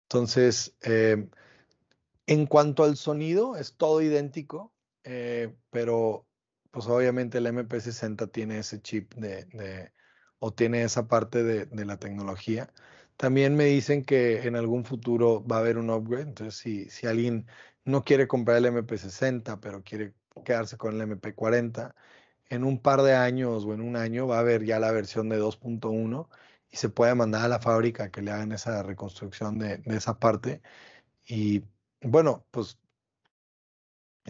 Entonces, eh, en cuanto al sonido, es todo idéntico, eh, pero pues obviamente el MP60 tiene ese chip de, o tiene esa parte de, la tecnología. También me dicen que en algún futuro va a haber un upgrade, entonces si alguien no quiere comprar el MP60, pero quiere quedarse con el MP40, en un par de años o en un año va a haber ya la versión de 2.1 y se puede mandar a la fábrica que le hagan esa reconstrucción de, esa parte. Y bueno, pues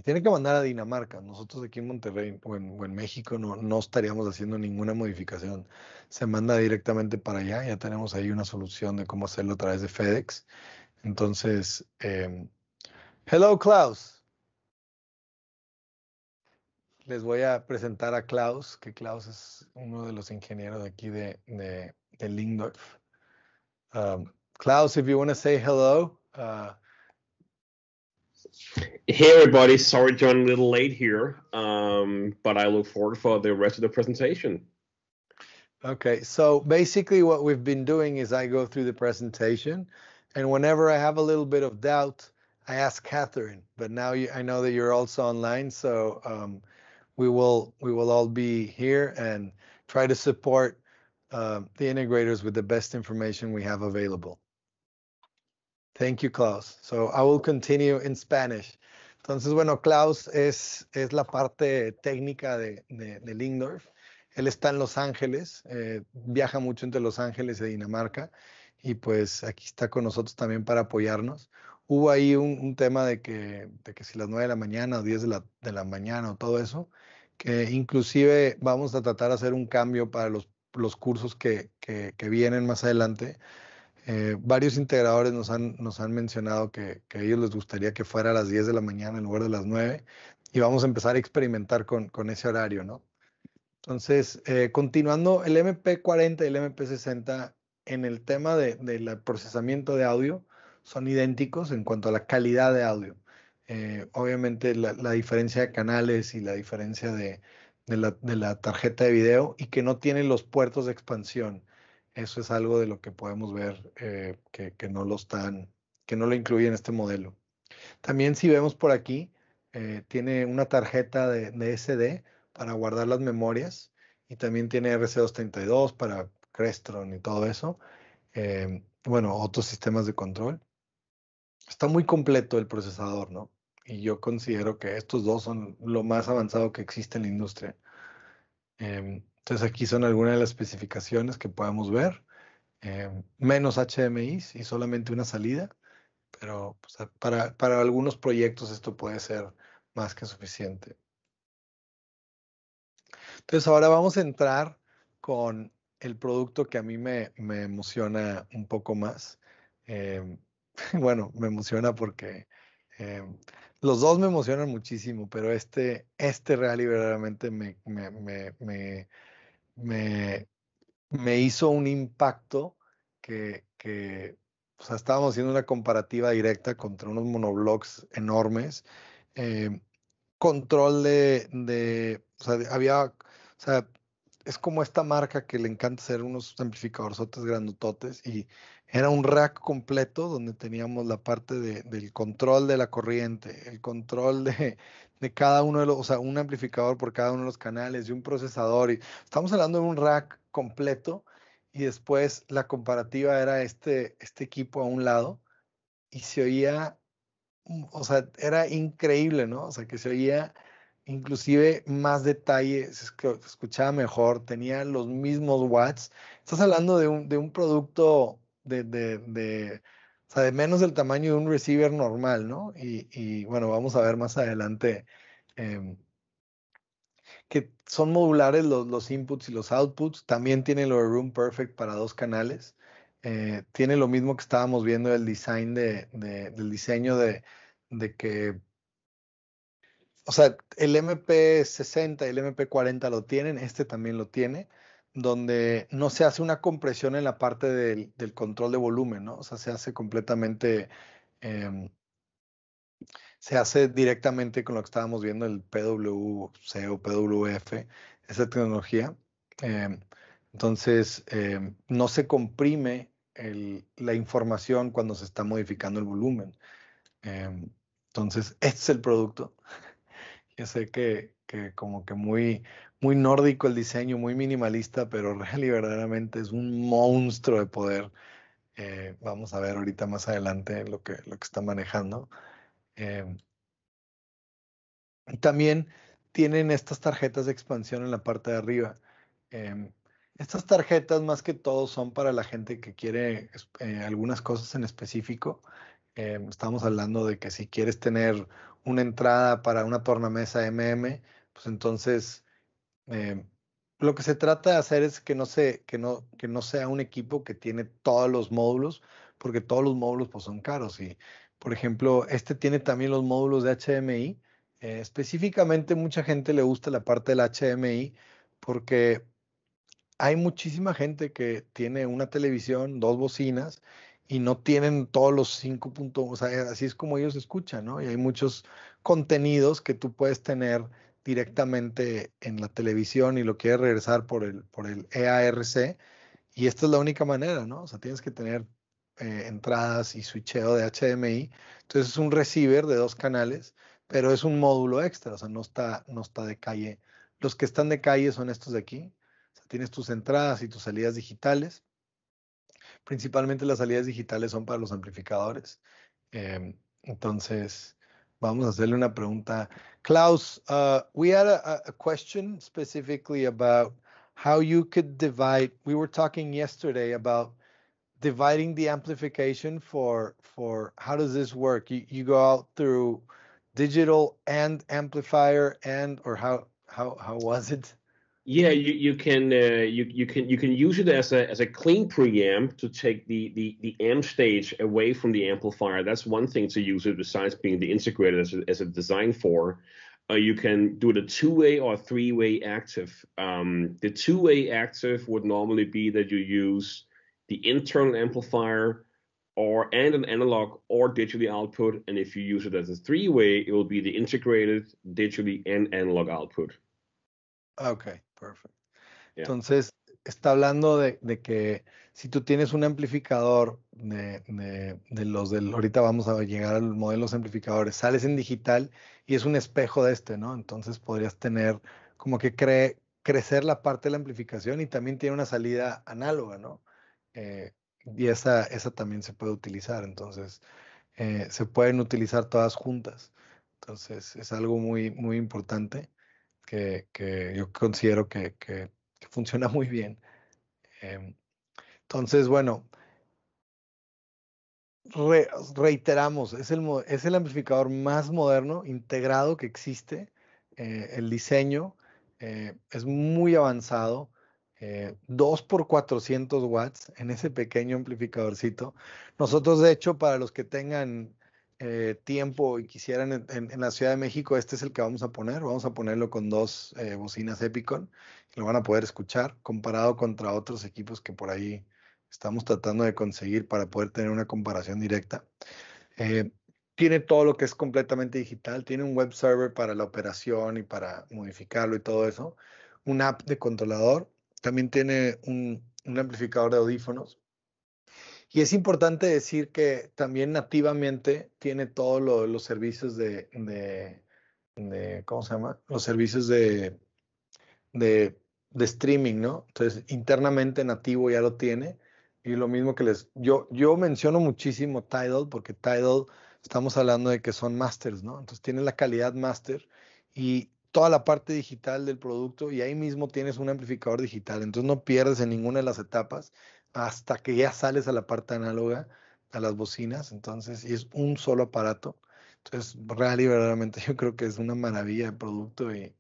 tiene que mandar a Dinamarca. Nosotros aquí en Monterrey o en, México no, no, estaríamos haciendo ninguna modificación. Se manda directamente para allá. Ya tenemos ahí una solución de cómo hacerlo a través de FedEx. Entonces, em, hello Klaus. les voy a presentar a Klaus, que Klaus es uno de los ingenieros aquí de, de, de Lindorf. Um, Klaus, if you want to say hello. Uh... Hey everybody, sorry John, a little late here, um, but I look forward for the rest of the presentation. Okay, so basically what we've been doing is I go through the presentation, and whenever I have a little bit of doubt, I ask Catherine. But now you, I know that you're also online, so um, we will we will all be here and try to support uh, the integrators with the best information we have available. Thank you, Klaus. So I will continue in Spanish. Entonces, bueno, Klaus es, es la parte técnica de, de, de Lindorf. Él está en Los Ángeles, eh, viaja mucho entre Los Ángeles y Dinamarca y pues aquí está con nosotros también para apoyarnos. hubo ahí un, un tema de que, de que si las 9 de la mañana o 10 de la, de la mañana o todo eso, que inclusive vamos a tratar de hacer un cambio para los, los cursos que, que, que vienen más adelante. Eh, varios integradores nos han, nos han mencionado que, que, a ellos les gustaría que fuera a las 10 de la mañana en lugar de las 9 y vamos a empezar a experimentar con, con ese horario, ¿no? Entonces, eh, continuando, el MP40 y el MP60 en el tema del de, procesamiento de audio, son idénticos en cuanto a la calidad de audio. Eh, obviamente la, diferencia de canales y la diferencia de, la, tarjeta de video y que no tiene los puertos de expansión. Eso es algo de lo que podemos ver eh, que, no lo están, que no lo incluye en este modelo. También si vemos por aquí, eh, tiene una tarjeta de, SD para guardar las memorias y también tiene RC232 para Crestron y todo eso. bueno, otros sistemas de control está muy completo el procesador, ¿no? Y yo considero que estos dos son lo más avanzado que existe en la industria. Em, entonces aquí son algunas de las especificaciones que podemos ver. Em, menos HMIs y solamente una salida, pero para, algunos proyectos esto puede ser más que suficiente. Entonces ahora vamos a entrar con el producto que a mí me, emociona un poco más. Em, bueno, me emociona porque eh, los dos me emocionan muchísimo, pero este, este rally verdaderamente me, me, me, hizo un impacto que, o estábamos haciendo una comparativa directa contra unos monoblocks enormes. Eh, control de, de, o sea, había, es como esta marca que le encanta hacer unos amplificadores grandototes y era un rack completo donde teníamos la parte del control de la corriente, el control de, de, cada uno de los, o sea, un amplificador por cada uno de los canales y un procesador. Y estamos hablando de un rack completo y después la comparativa era este, este equipo a un lado y se oía, mm, o sea, era increíble, ¿no? O sea, que se oía inclusive más detalles, escuchaba mejor, tenía los mismos watts. Estás hablando de un, producto de, de, o sea, de menos del tamaño de un receiver normal, ¿no? Y, bueno, vamos a ver más adelante em, que son modulares los, inputs y los outputs. También tiene lo de Room Perfect para dos canales. Eh, tiene lo mismo que estábamos viendo del design de, del diseño de, de que o sea, el MP60 y el MP40 lo tienen, este también lo tiene, donde no se hace una compresión en la parte del, control de volumen, ¿no? O sea, se hace completamente, em, se hace directamente con lo que estábamos viendo, el PWC o PWF, esa tecnología. Em, entonces, em, no se comprime la información cuando se está modificando el volumen. entonces, este es el producto ya sé que, que como que muy, muy nórdico el diseño, muy minimalista, pero realmente verdaderamente es un monstruo de poder. Eh, vamos a ver ahorita más adelante lo que, lo que está manejando. Eh, también tienen estas tarjetas de expansión en la parte de arriba. Eh, estas tarjetas más que todo son para la gente que quiere algunas cosas en específico. estamos hablando de que si quieres tener una entrada para una tornamesa MM, pues entonces eh, lo que se trata de hacer es que no, se, que, no, que no sea un equipo que tiene todos los módulos, porque todos los módulos pues, son caros. Y, por ejemplo, este tiene también los módulos de HMI. Eh, específicamente mucha gente le gusta la parte del HMI porque hay muchísima gente que tiene una televisión, dos bocinas y no tienen todos los cinco puntos, o sea, así es como ellos escuchan, ¿no? Y hay muchos contenidos que tú puedes tener directamente en la televisión y lo quieres regresar por el, por el EARC, y esta es la única manera, ¿no? O sea, tienes que tener eh, entradas y switcheo de HDMI, entonces es un receiver de dos canales, pero es un módulo extra, o sea, no está, no está de calle. Los que están de calle son estos de aquí, o sea, tienes tus entradas y tus salidas digitales, principalmente las salidas digitales son para los amplificadores. Eh, entonces, vamos a hacerle una pregunta. Klaus, uh, we had a, a, question specifically about how you could divide. We were talking yesterday about dividing the amplification for for how does this work? You, you go out through digital and amplifier and or how how how was it? Yeah, you, you can uh, you you can you can use it as a as a clean preamp to take the, the the amp stage away from the amplifier. That's one thing to use it besides being the integrated as, as a design for. Uh, you can do it a two-way or three-way active. Um, the two-way active would normally be that you use the internal amplifier or and an analog or digitally output. And if you use it as a three-way, it will be the integrated digitally and analog output. Okay. Perfecto. Entonces, está hablando de, que si tú tienes un amplificador de, los del, ahorita vamos a llegar a los modelos amplificadores, sales en digital y es un espejo de este, ¿no? Entonces podrías tener como que crecer la parte de la amplificación y también tiene una salida análoga, ¿no? Eh, y esa, esa también se puede utilizar, entonces eh, se pueden utilizar todas juntas. Entonces es algo muy, muy importante que, yo considero que, funciona muy bien. Em, entonces, bueno, reiteramos, es el, es el amplificador más moderno, integrado que existe. Eh, el diseño eh, es muy avanzado. 2 eh, por 400 watts en ese pequeño amplificadorcito. Nosotros, de hecho, para los que tengan eh, tiempo y quisieran en, la Ciudad de México, este es el que vamos a poner. Vamos a ponerlo con dos eh, bocinas Epicon lo van a poder escuchar comparado contra otros equipos que por ahí estamos tratando de conseguir para poder tener una comparación directa. Eh, tiene todo lo que es completamente digital, tiene un web server para la operación y para modificarlo y todo eso, Un app de controlador, también tiene un amplificador de audífonos y es importante decir que también nativamente tiene todos los servicios de, de, ¿cómo se llama? Los servicios de, de, streaming, ¿no? Entonces, internamente nativo ya lo tiene. Y lo mismo que les, yo, yo menciono muchísimo Tidal porque Tidal estamos hablando de que son masters, ¿no? Entonces tiene la calidad master y toda la parte digital del producto y ahí mismo tienes un amplificador digital. Entonces no pierdes en ninguna de las etapas hasta que ya sales a la parte análoga, a las bocinas, entonces, y es un solo aparato. Entonces, realmente, verdaderamente yo creo que es una maravilla de producto y,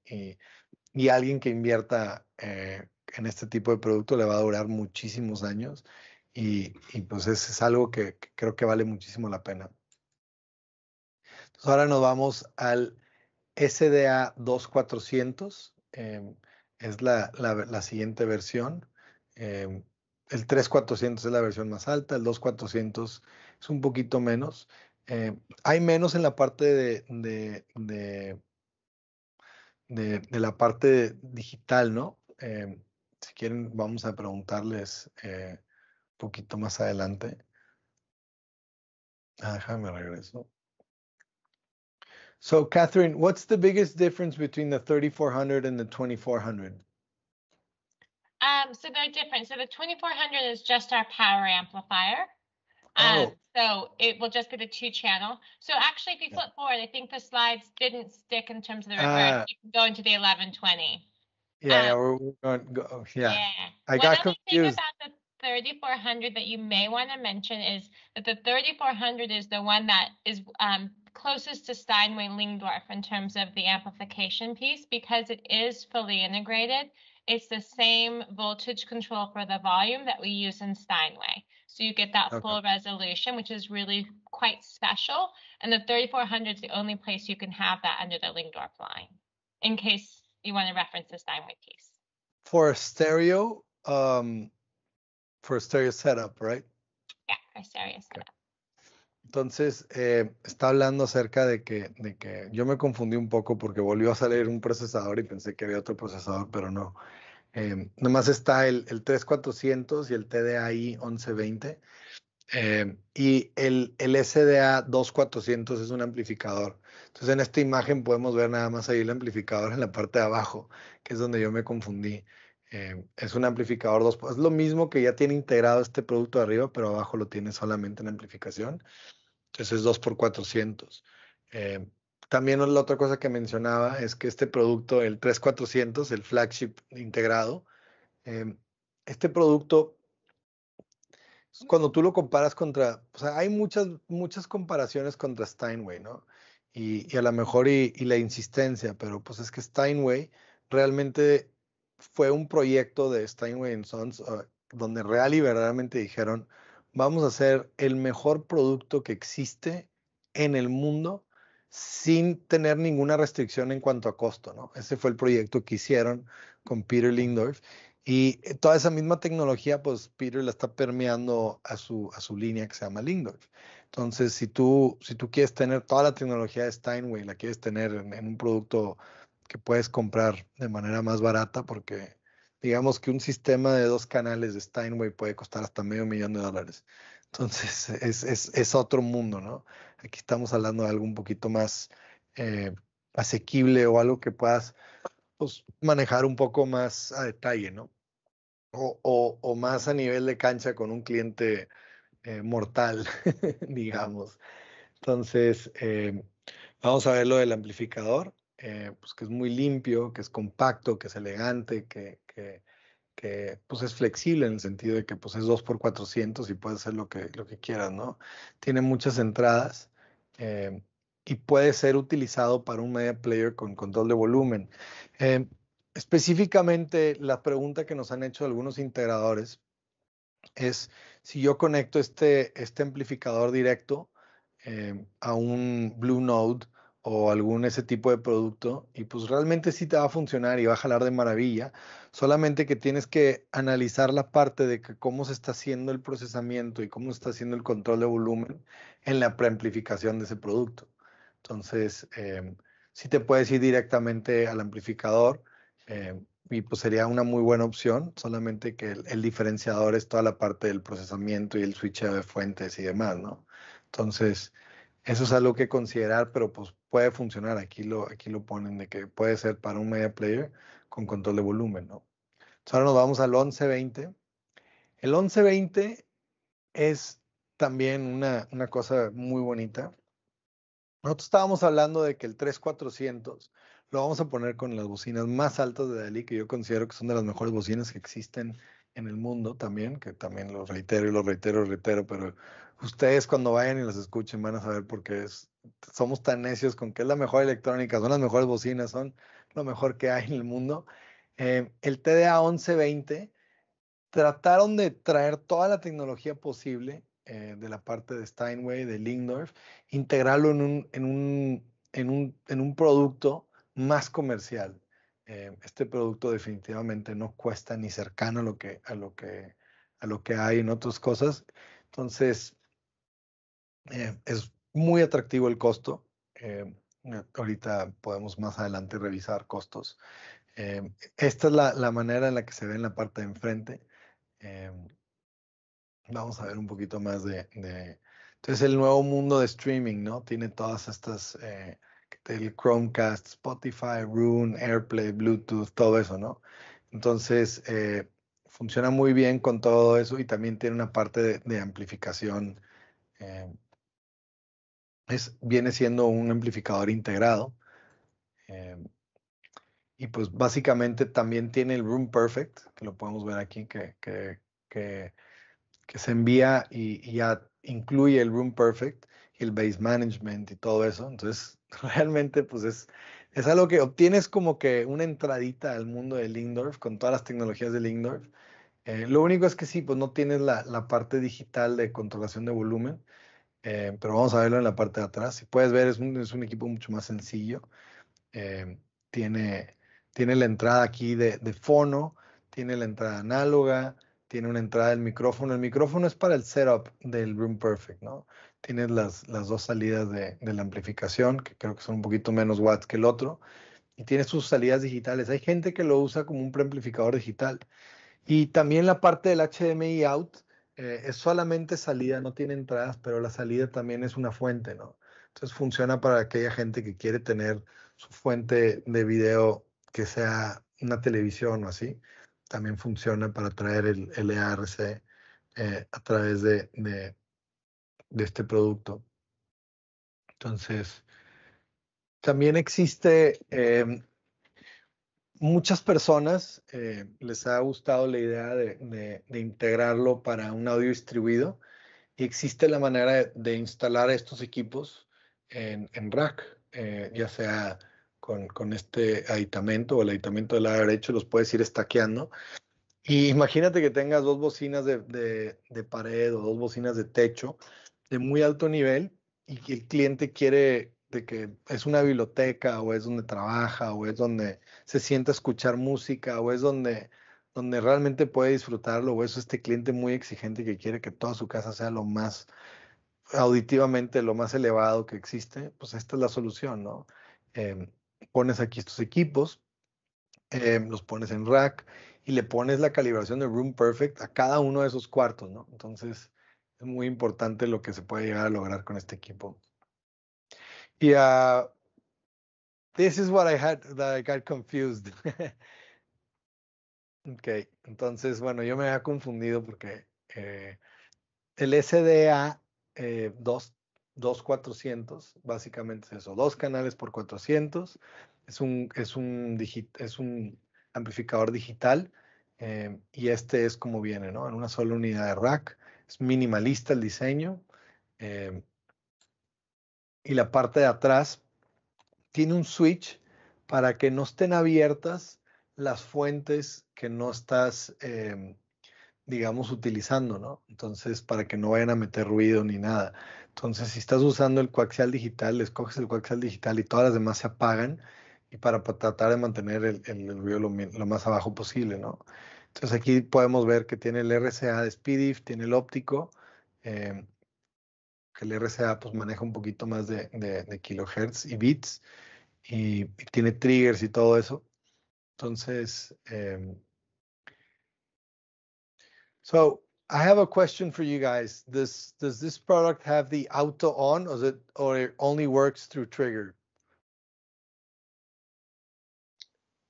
y, alguien que invierta eh, en este tipo de producto le va a durar muchísimos años y, pues es, algo que, creo que vale muchísimo la pena. ahora nos vamos al SDA 2400, em, es la, siguiente versión. Em, el 3400 es la versión más alta, el 2400 es un poquito menos. Eh, hay menos en la parte de, de, de, de, la parte digital, ¿no? Eh, si quieren, vamos a preguntarles eh, un poquito más adelante. Ah, déjame regreso. So, Catherine, what's the biggest difference between the 3400 and the 2400? Um, so they're different. So the 2400 is just our power amplifier. Um, oh. so it will just be the two channel. So actually, if you flip forward, I think the slides didn't stick in terms of the reverse. Uh, you can go into the 1120. Yeah, um, yeah we're, we're going. Go, yeah. yeah. I One got confused. 3400 that you may want to mention is that the 3400 is the one that is um, closest to Steinway Lingdorf in terms of the amplification piece because it is fully integrated it's the same voltage control for the volume that we use in Steinway. So you get that okay. full resolution, which is really quite special. And the 3400 is the only place you can have that under the Lingdorf line, in case you want to reference the Steinway piece. For a stereo, um, for a stereo setup, right? Yeah, for stereo setup. Okay. Entonces, eh, está hablando acerca de que, de que yo me confundí un poco porque volvió a salir un procesador y pensé que había otro procesador, pero no. Em, nomás está el, el 3400 y el TDAI 1120. Eh, y el, el SDA 2400 es un amplificador. Entonces en esta imagen podemos ver nada más ahí el amplificador en la parte de abajo, que es donde yo me confundí. Em, es un amplificador 2, es lo mismo que ya tiene integrado este producto de arriba, pero abajo lo tiene solamente en amplificación. Entonces es 2 x 400. también la otra cosa que mencionaba es que este producto, el 3400, el flagship integrado, eh, este producto, cuando tú lo comparas contra, o sea, hay muchas, muchas comparaciones contra Steinway, ¿no? Y, a lo mejor y, la insistencia, pero pues es que Steinway realmente fue un proyecto de Steinway Sons ah, donde real y verdaderamente dijeron, vamos a hacer el mejor producto que existe en el mundo sin tener ninguna restricción en cuanto a costo, ¿no? Ese fue el proyecto que hicieron con Peter Lindorf y eh, toda esa misma tecnología, pues Peter la está permeando a su, a su línea que se llama Lindorf. Entonces, si tú, si tú quieres tener toda la tecnología de Steinway, la quieres tener en un producto que puedes comprar de manera más barata porque digamos que un sistema de dos canales de Steinway puede costar hasta medio millón de dólares. Entonces, es, es, es otro mundo, ¿no? Aquí estamos hablando de algo un poquito más eh, asequible o algo que puedas pues, manejar un poco más a detalle, ¿no? O, más a nivel de cancha con un cliente eh, mortal, digamos. Entonces, eh, vamos a ver lo del amplificador. Eh, pues, que es muy limpio, que es compacto, que es elegante, que, pues es flexible en el sentido de que pues es 2x400 y puede ser lo que, lo que quieras, ¿no? Tiene muchas entradas eh, y puede ser utilizado para un media player con control de volumen. Eh, específicamente, la pregunta que nos han hecho algunos integradores es si yo conecto este, este amplificador directo a un Blue Node, o algún ese tipo de producto y pues realmente sí te va a funcionar y va a jalar de maravilla, solamente que tienes que analizar la parte de cómo se está haciendo el procesamiento y cómo se está haciendo el control de volumen en la preamplificación de ese producto. Entonces, em, si te puedes ir directamente al amplificador em, y pues sería una muy buena opción, solamente que el, diferenciador es toda la parte del procesamiento y el switch de fuentes y demás, ¿no? Entonces, eso es algo que considerar, pero pues puede funcionar. Aquí lo, aquí lo ponen de que puede ser para un media player con control de volumen, ¿no? Entonces ahora nos vamos al 1120. El 1120 es también una, una cosa muy bonita. Nosotros estábamos hablando de que el 3400 lo vamos a poner con las bocinas más altas de Dalí, que yo considero que son de las mejores bocinas que existen en el mundo también, que también lo reitero y lo reitero y reitero, pero ustedes cuando vayan y los escuchen van a saber por qué somos tan necios con que es la mejor electrónica, son las mejores bocinas, son lo mejor que hay en el mundo. Eh, el TDA 1120 trataron de traer toda la tecnología posible eh, de la parte de Steinway, de Lindorf, integrarlo en un, en un, en un, en un producto más comercial. Eh, este producto definitivamente no cuesta ni cercano a lo que, a lo que, a lo que hay en otras cosas. Entonces, eh, es muy atractivo el costo. Eh, eh, ahorita podemos más adelante revisar costos. esta es la, manera en la que se ve en la parte de enfrente. vamos a ver un poquito más de, Entonces el nuevo mundo de streaming, ¿no? Tiene todas estas... Chromecast, Spotify, Rune, AirPlay, Bluetooth, todo eso, ¿no? Entonces, funciona muy bien con todo eso y también tiene una parte de, amplificación es, viene siendo un amplificador integrado. Eh, y pues básicamente también tiene el Room Perfect, que lo podemos ver aquí, que, que, que, se envía y, ya incluye el Room Perfect y el Base Management y todo eso. Entonces, realmente pues es, es algo que obtienes como que una entradita al mundo de Lindorf con todas las tecnologías de Lindorf. Eh, lo único es que sí, pues no tienes la, la parte digital de controlación de volumen, eh, pero vamos a verlo en la parte de atrás. Si puedes ver, es un, es un equipo mucho más sencillo. Eh, tiene, tiene la entrada aquí de, de, fono, tiene la entrada análoga, tiene una entrada del micrófono. El micrófono es para el setup del Room Perfect, ¿no? Tienes las, las dos salidas de, de, la amplificación, que creo que son un poquito menos watts que el otro, y tiene sus salidas digitales. Hay gente que lo usa como un preamplificador digital. Y también la parte del HDMI out, eh, es solamente salida, no tiene entradas, pero la salida también es una fuente, ¿no? Entonces funciona para aquella gente que quiere tener su fuente de video que sea una televisión o así. También funciona para traer el LRC e eh, a través de, de, este producto. Entonces, también existe em, muchas personas eh, les ha gustado la idea de, integrarlo para un audio distribuido y existe la manera de, instalar estos equipos en, rack, eh, ya sea con, este aditamento o el aditamento del lado derecho, los puedes ir estaqueando. Y imagínate que tengas dos bocinas de, pared o dos bocinas de techo de muy alto nivel y que el cliente quiere de que es una biblioteca o es donde trabaja o es donde se sienta a escuchar música o es donde, donde realmente puede disfrutarlo o es este cliente muy exigente que quiere que toda su casa sea lo más auditivamente lo más elevado que existe, pues esta es la solución, ¿no? Em, pones aquí estos equipos, em, los pones en rack y le pones la calibración de Room Perfect a cada uno de esos cuartos, ¿no? Entonces, es muy importante lo que se puede llegar a lograr con este equipo. Yeah, this is what I had that I got confused. ok, entonces, bueno, yo me había confundido porque eh, el SDA eh, dos 2400, básicamente es eso, dos canales por 400, es un, es un, es un amplificador digital eh, y este es como viene, ¿no? En una sola unidad de rack, es minimalista el diseño y la parte de atrás tiene un switch para que no estén abiertas las fuentes que no estás, em, digamos, utilizando, ¿no? Entonces, para que no vayan a meter ruido ni nada. Entonces, si estás usando el coaxial digital, escoges el coaxial digital y todas las demás se apagan y para tratar de mantener el, ruido lo, más abajo posible, ¿no? Entonces, aquí podemos ver que tiene el RCA de SPDIF, tiene el óptico, em, que el pues, maneja un poquito más de, de, de kilohertz y bits y, y, tiene triggers y todo eso. Entonces, so I have a question for you guys. does this product have the auto on, or it or it only works through trigger?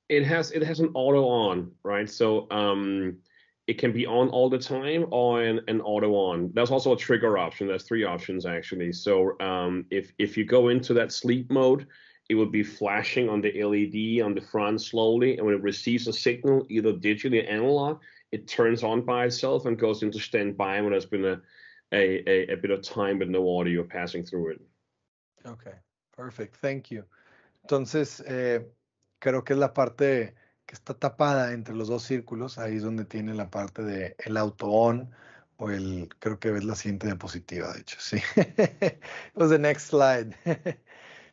It has it has an auto on, right? So um, it can be on all the time or an, auto on. There's also a trigger option. There's three options actually. So um, if if you go into that sleep mode, it will be flashing on the LED on the front slowly, and when it receives a signal, either digitally or analog, it turns on by itself and goes into standby when there's been a a, a, a bit of time with no audio passing through it. Okay, perfect. Thank you. Entonces, eh, creo que es la parte que está tapada entre los dos círculos, ahí es donde tiene la parte de el auto-on o el, creo que ves la siguiente diapositiva, de hecho, sí. It was pues, the next slide.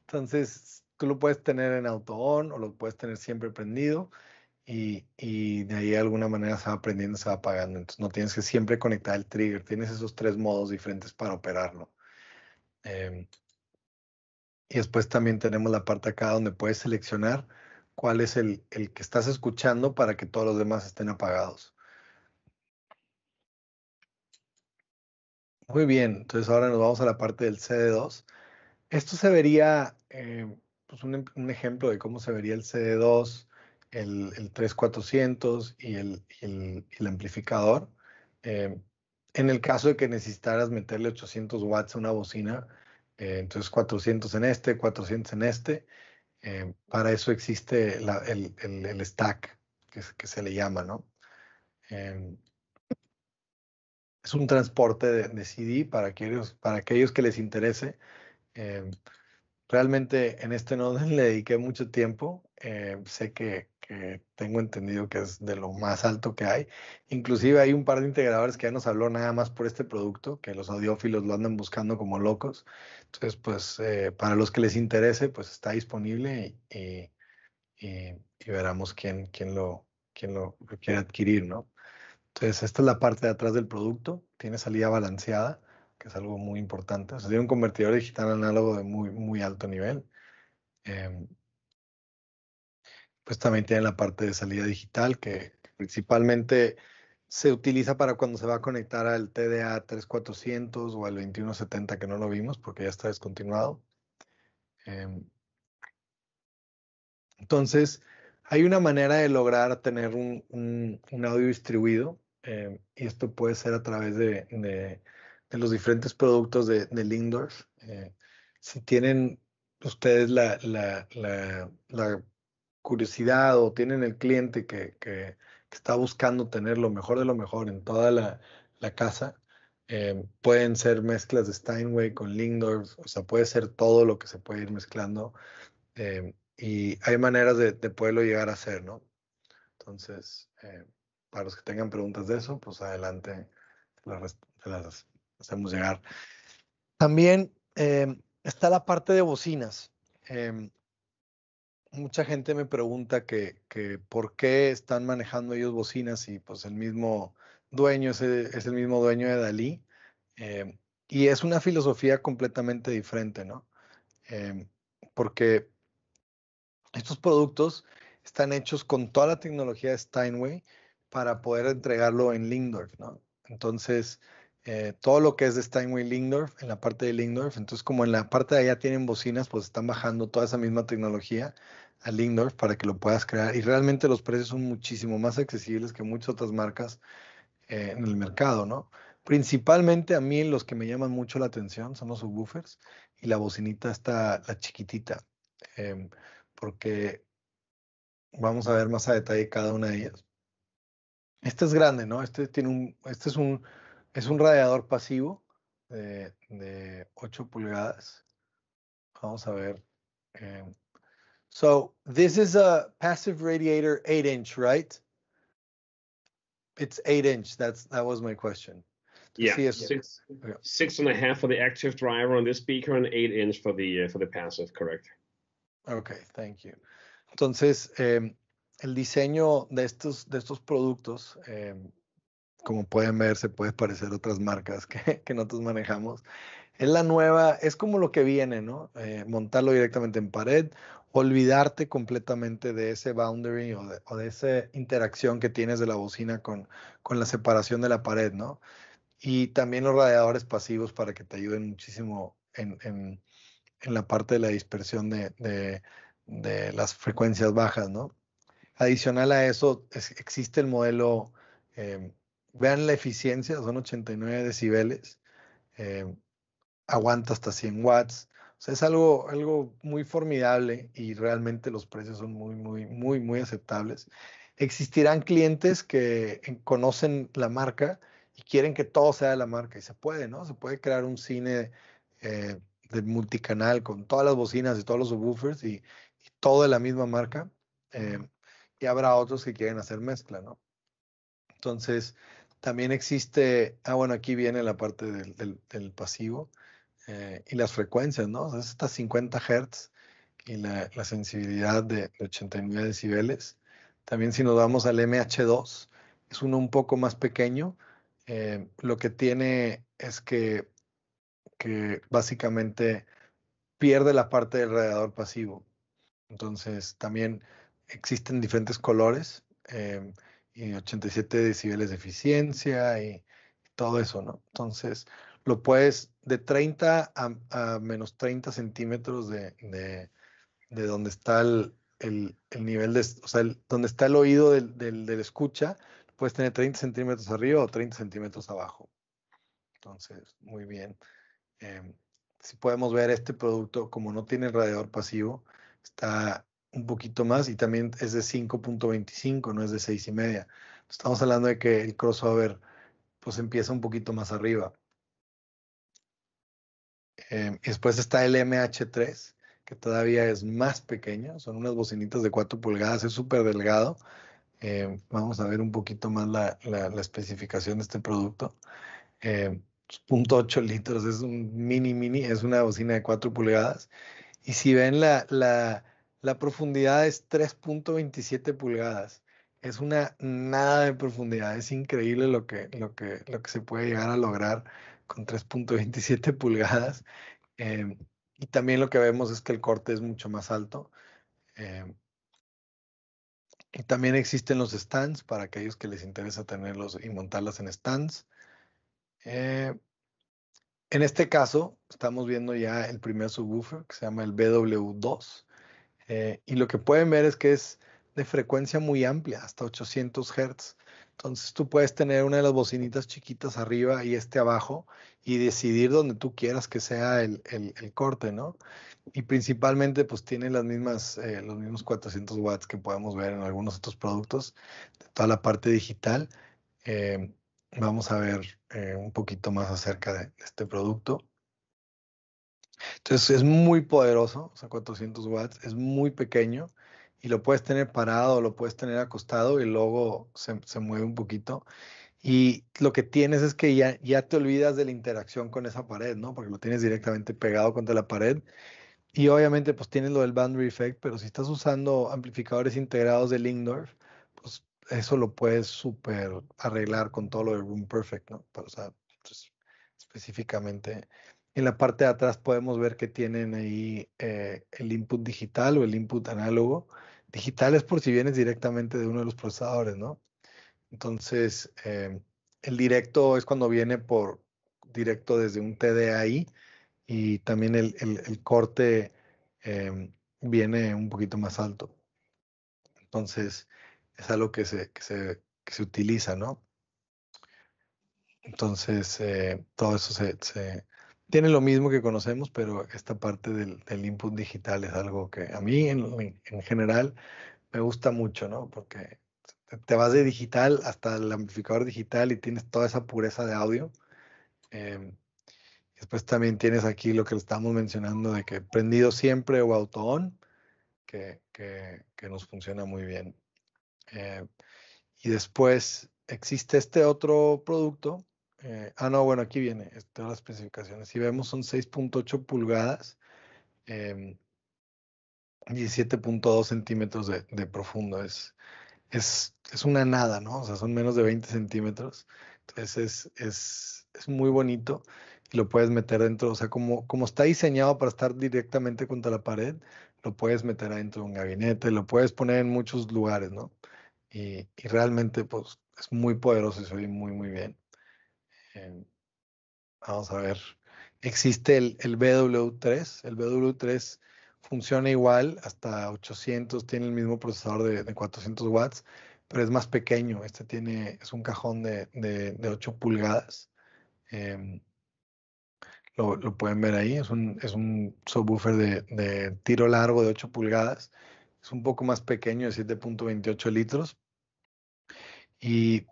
Entonces, tú lo puedes tener en auto-on o lo puedes tener siempre prendido y, y, de ahí de alguna manera se va prendiendo, se va apagando. Entonces, no tienes que siempre conectar el trigger, tienes esos tres modos diferentes para operarlo. Em, y después también tenemos la parte acá donde puedes seleccionar cuál es el, el que estás escuchando para que todos los demás estén apagados. Muy bien, entonces ahora nos vamos a la parte del CD2. Esto se vería, eh, pues em, un, ejemplo de cómo se vería el CD2, el, el 3400 y el, el, amplificador. Eh, en el caso de que necesitaras meterle 800 watts a una bocina, eh, entonces 400 en este, 400 en este, eh, para eso existe el, stack, que, se le llama, ¿no? Em, es un transporte de, CD para aquellos, que les interese. Em, realmente en este nodo le dediqué mucho tiempo. Em, sé que tengo entendido que es de lo más alto que hay. Inclusive hay un par de integradores que ya nos habló nada más por este producto, que los audiófilos lo andan buscando como locos. Entonces, pues eh, para los que les interese, pues está disponible y, y, veremos quién, quién, lo, quién lo, quiere adquirir, ¿no? Entonces, esta es la parte de atrás del producto, tiene salida balanceada, que es algo muy importante. O sea, tiene un convertidor digital análogo de muy, muy alto nivel. Em, pues también tienen la parte de salida digital que principalmente se utiliza para cuando se va a conectar al TDA 3400 o al 2170 que no lo vimos porque ya está descontinuado. Em, entonces, hay una manera de lograr tener un, audio distribuido em, y esto puede ser a través de, los diferentes productos de, de eh, si tienen ustedes la curiosidad o tienen el cliente que, está buscando tener lo mejor de lo mejor en toda la, casa, eh, pueden ser mezclas de Steinway con Lindorf, o sea, puede ser todo lo que se puede ir mezclando. Eh, y hay maneras de, de, poderlo llegar a hacer, ¿no? Entonces, eh, para los que tengan preguntas de eso, pues adelante, las, las hacemos llegar. También está la parte de bocinas mucha gente me pregunta que, que, por qué están manejando ellos bocinas y pues el mismo dueño es eh, el, mismo dueño de Dalí. Em, y es una filosofía completamente diferente, ¿no? Em, porque estos productos están hechos con toda la tecnología de Steinway para poder entregarlo en Lindorf, ¿no? Entonces, eh, todo lo que es de Steinway Lindorf, en la parte de Lindorf, entonces como en la parte de allá tienen bocinas, pues están bajando toda esa misma tecnología a Lindorf para que lo puedas crear. Y realmente los precios son muchísimo más accesibles que muchas otras marcas eh, en el mercado, ¿no? Principalmente a mí los que me llaman mucho la atención son los subwoofers y la bocinita está la chiquitita, em, porque vamos a ver más a detalle cada una de ellas. Este es grande, ¿no? Este tiene un, este es un, es un radiador pasivo de, 8 pulgadas. Vamos a ver. Em, So this is a passive radiator eight inch, right? It's eight inch. That's that was my question. Yeah, CS- six, okay. six and a half for the active driver on this speaker and eight inch for the uh, for the passive, correct? Okay, thank you. Entonces, eh, el diseño de estos de estos productos, eh, como pueden ver, se puede parecer a otras marcas que, que nosotros manejamos. Es la nueva, es como lo que viene, ¿no? Eh, montarlo directamente en pared olvidarte completamente de ese boundary o de, esa interacción que tienes de la bocina con, la separación de la pared, ¿no? Y también los radiadores pasivos para que te ayuden muchísimo en, la parte de la dispersión de, las frecuencias bajas, ¿no? Adicional a eso, existe el modelo, eh, vean la eficiencia, son 89 decibeles, eh, aguanta hasta 100 watts, es algo, algo muy formidable y realmente los precios son muy, muy, muy, muy aceptables. Existirán clientes que eh, conocen la marca y quieren que todo sea de la marca y se puede, ¿no? Se puede crear un cine eh, de multicanal con todas las bocinas y todos los subwoofers y, todo de la misma marca. Eh, y habrá otros que quieren hacer mezcla, ¿no? Entonces, también existe, ah, bueno, aquí viene la parte del, del, del pasivo. Eh, y las frecuencias, ¿no? Entonces estas 50 Hz y la, la sensibilidad de, 89 decibeles. También si nos vamos al MH2, es uno un poco más pequeño. Eh, lo que tiene es que, que básicamente pierde la parte del radiador pasivo. Entonces también existen diferentes colores eh, y 87 decibeles de eficiencia y todo eso, ¿no? Entonces, lo puedes de 30 a, menos 30 centímetros de, donde está el, nivel de, o sea, donde está el oído del, del, escucha, puedes tener 30 centímetros arriba o 30 centímetros abajo. Entonces, muy bien. Em, si podemos ver este producto, como no tiene radiador pasivo, está un poquito más y también es de 5.25, no es de 6.5. Estamos hablando de que el crossover pues empieza un poquito más arriba. Em, después está el MH3, que todavía es más pequeño, son unas bocinitas de 4 pulgadas, es súper delgado. Eh, vamos a ver un poquito más la, la, especificación de este producto. Eh, em, 0.8 litros, es un mini, mini, es una bocina de 4 pulgadas. Y si ven la, la, la profundidad es 3.27 pulgadas. Es una nada de profundidad, es increíble lo que, lo que, lo que se puede llegar a lograr con 3.27 pulgadas. Em, y también lo que vemos es que el corte es mucho más alto. Em, y también existen los stands para aquellos que les interesa tenerlos y montarlas en stands. Eh, en este caso, estamos viendo ya el primer subwoofer que se llama el BW2. Eh, y lo que pueden ver es que es de frecuencia muy amplia, hasta 800 Hz. Entonces tú puedes tener una de las bocinitas chiquitas arriba y este abajo y decidir donde tú quieras que sea el, el, corte, ¿no? Y principalmente pues tiene las mismas, eh, los mismos 400 watts que podemos ver en algunos otros productos, de toda la parte digital. Eh, vamos a ver eh, un poquito más acerca de, este producto. Entonces es muy poderoso, o sea, 400 watts, es muy pequeño y lo puedes tener parado, lo puedes tener acostado y luego se, se mueve un poquito. Y lo que tienes es que ya, ya te olvidas de la interacción con esa pared, ¿no? Porque lo tienes directamente pegado contra la pared. Y obviamente pues tienes lo del boundary effect, pero si estás usando amplificadores integrados de Lindorf, pues eso lo puedes súper arreglar con todo lo de Room Perfect, ¿no? para o sea, pues, específicamente en la parte de atrás podemos ver que tienen ahí eh, el input digital o el input análogo Digital es por si vienes directamente de uno de los procesadores, ¿no? Entonces, eh, el directo es cuando viene por directo desde un TDAI y también el, corte eh, viene un poquito más alto. Entonces, es algo que se, se, utiliza, ¿no? Entonces, eh, todo eso se, tiene lo mismo que conocemos, pero esta parte del, input digital es algo que a mí en, general me gusta mucho, ¿no? Porque te vas de digital hasta el amplificador digital y tienes toda esa pureza de audio. Em, después también tienes aquí lo que estamos mencionando de que prendido siempre o auto-on, que, que, nos funciona muy bien. Eh, y después existe este otro producto eh, ah, no, bueno, aquí viene todas las especificaciones. Si vemos son 6.8 pulgadas, y em, 17.2 centímetros de, profundo. Es, es, es, una nada, ¿no? O sea, son menos de 20 centímetros. Entonces es, muy bonito y lo puedes meter dentro. O sea, como, como está diseñado para estar directamente contra la pared, lo puedes meter adentro de un gabinete, lo puedes poner en muchos lugares, ¿no? Y, y realmente, pues, es muy poderoso y se oye muy, muy bien vamos a ver. Existe el, el BW3. El BW3 funciona igual, hasta 800, tiene el mismo procesador de, 400 watts, pero es más pequeño. Este tiene, es un cajón de, 8 pulgadas. Em, lo, pueden ver ahí, es un, es un subwoofer de, tiro largo de 8 pulgadas. Es un poco más pequeño, de 7.28 litros. Y,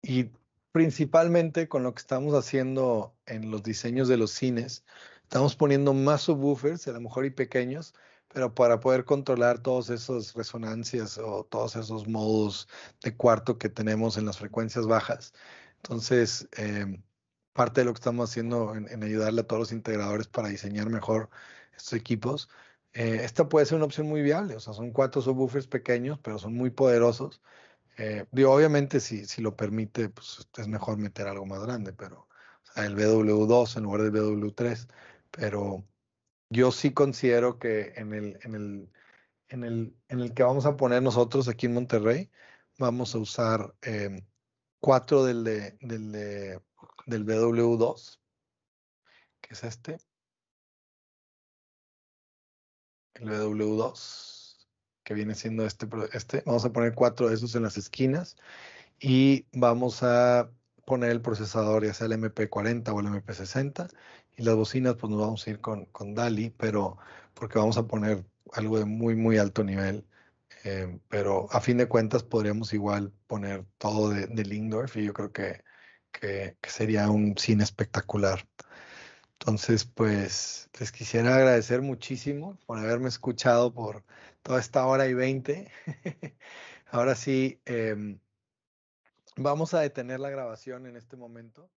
y principalmente con lo que estamos haciendo en los diseños de los cines. Estamos poniendo más subwoofers, a lo mejor y pequeños, pero para poder controlar todas esas resonancias o todos esos modos de cuarto que tenemos en las frecuencias bajas. Entonces, em, parte de lo que estamos haciendo en, ayudarle a todos los integradores para diseñar mejor estos equipos, eh, esta puede ser una opción muy viable. O sea, son cuatro subwoofers pequeños, pero son muy poderosos eh, obviamente si, si lo permite, pues es mejor meter algo más grande, pero el BW2 en lugar del BW3, pero yo sí considero que en el, en el, en el, en el que vamos a poner nosotros aquí en Monterrey, vamos a usar eh, cuatro del, del, del BW2, que es este. El BW2 que viene siendo este, este. Vamos a poner cuatro de esos en las esquinas y vamos a poner el procesador, ya sea el MP40 o el MP60. Y las bocinas, pues nos vamos a ir con, con DALI, pero porque vamos a poner algo de muy, muy alto nivel. Eh, pero a fin de cuentas podríamos igual poner todo de, de Lindorf y yo creo que, que, que, sería un cine espectacular. Entonces, pues les quisiera agradecer muchísimo por haberme escuchado por toda esta hora y veinte. Ahora sí, em, vamos a detener la grabación en este momento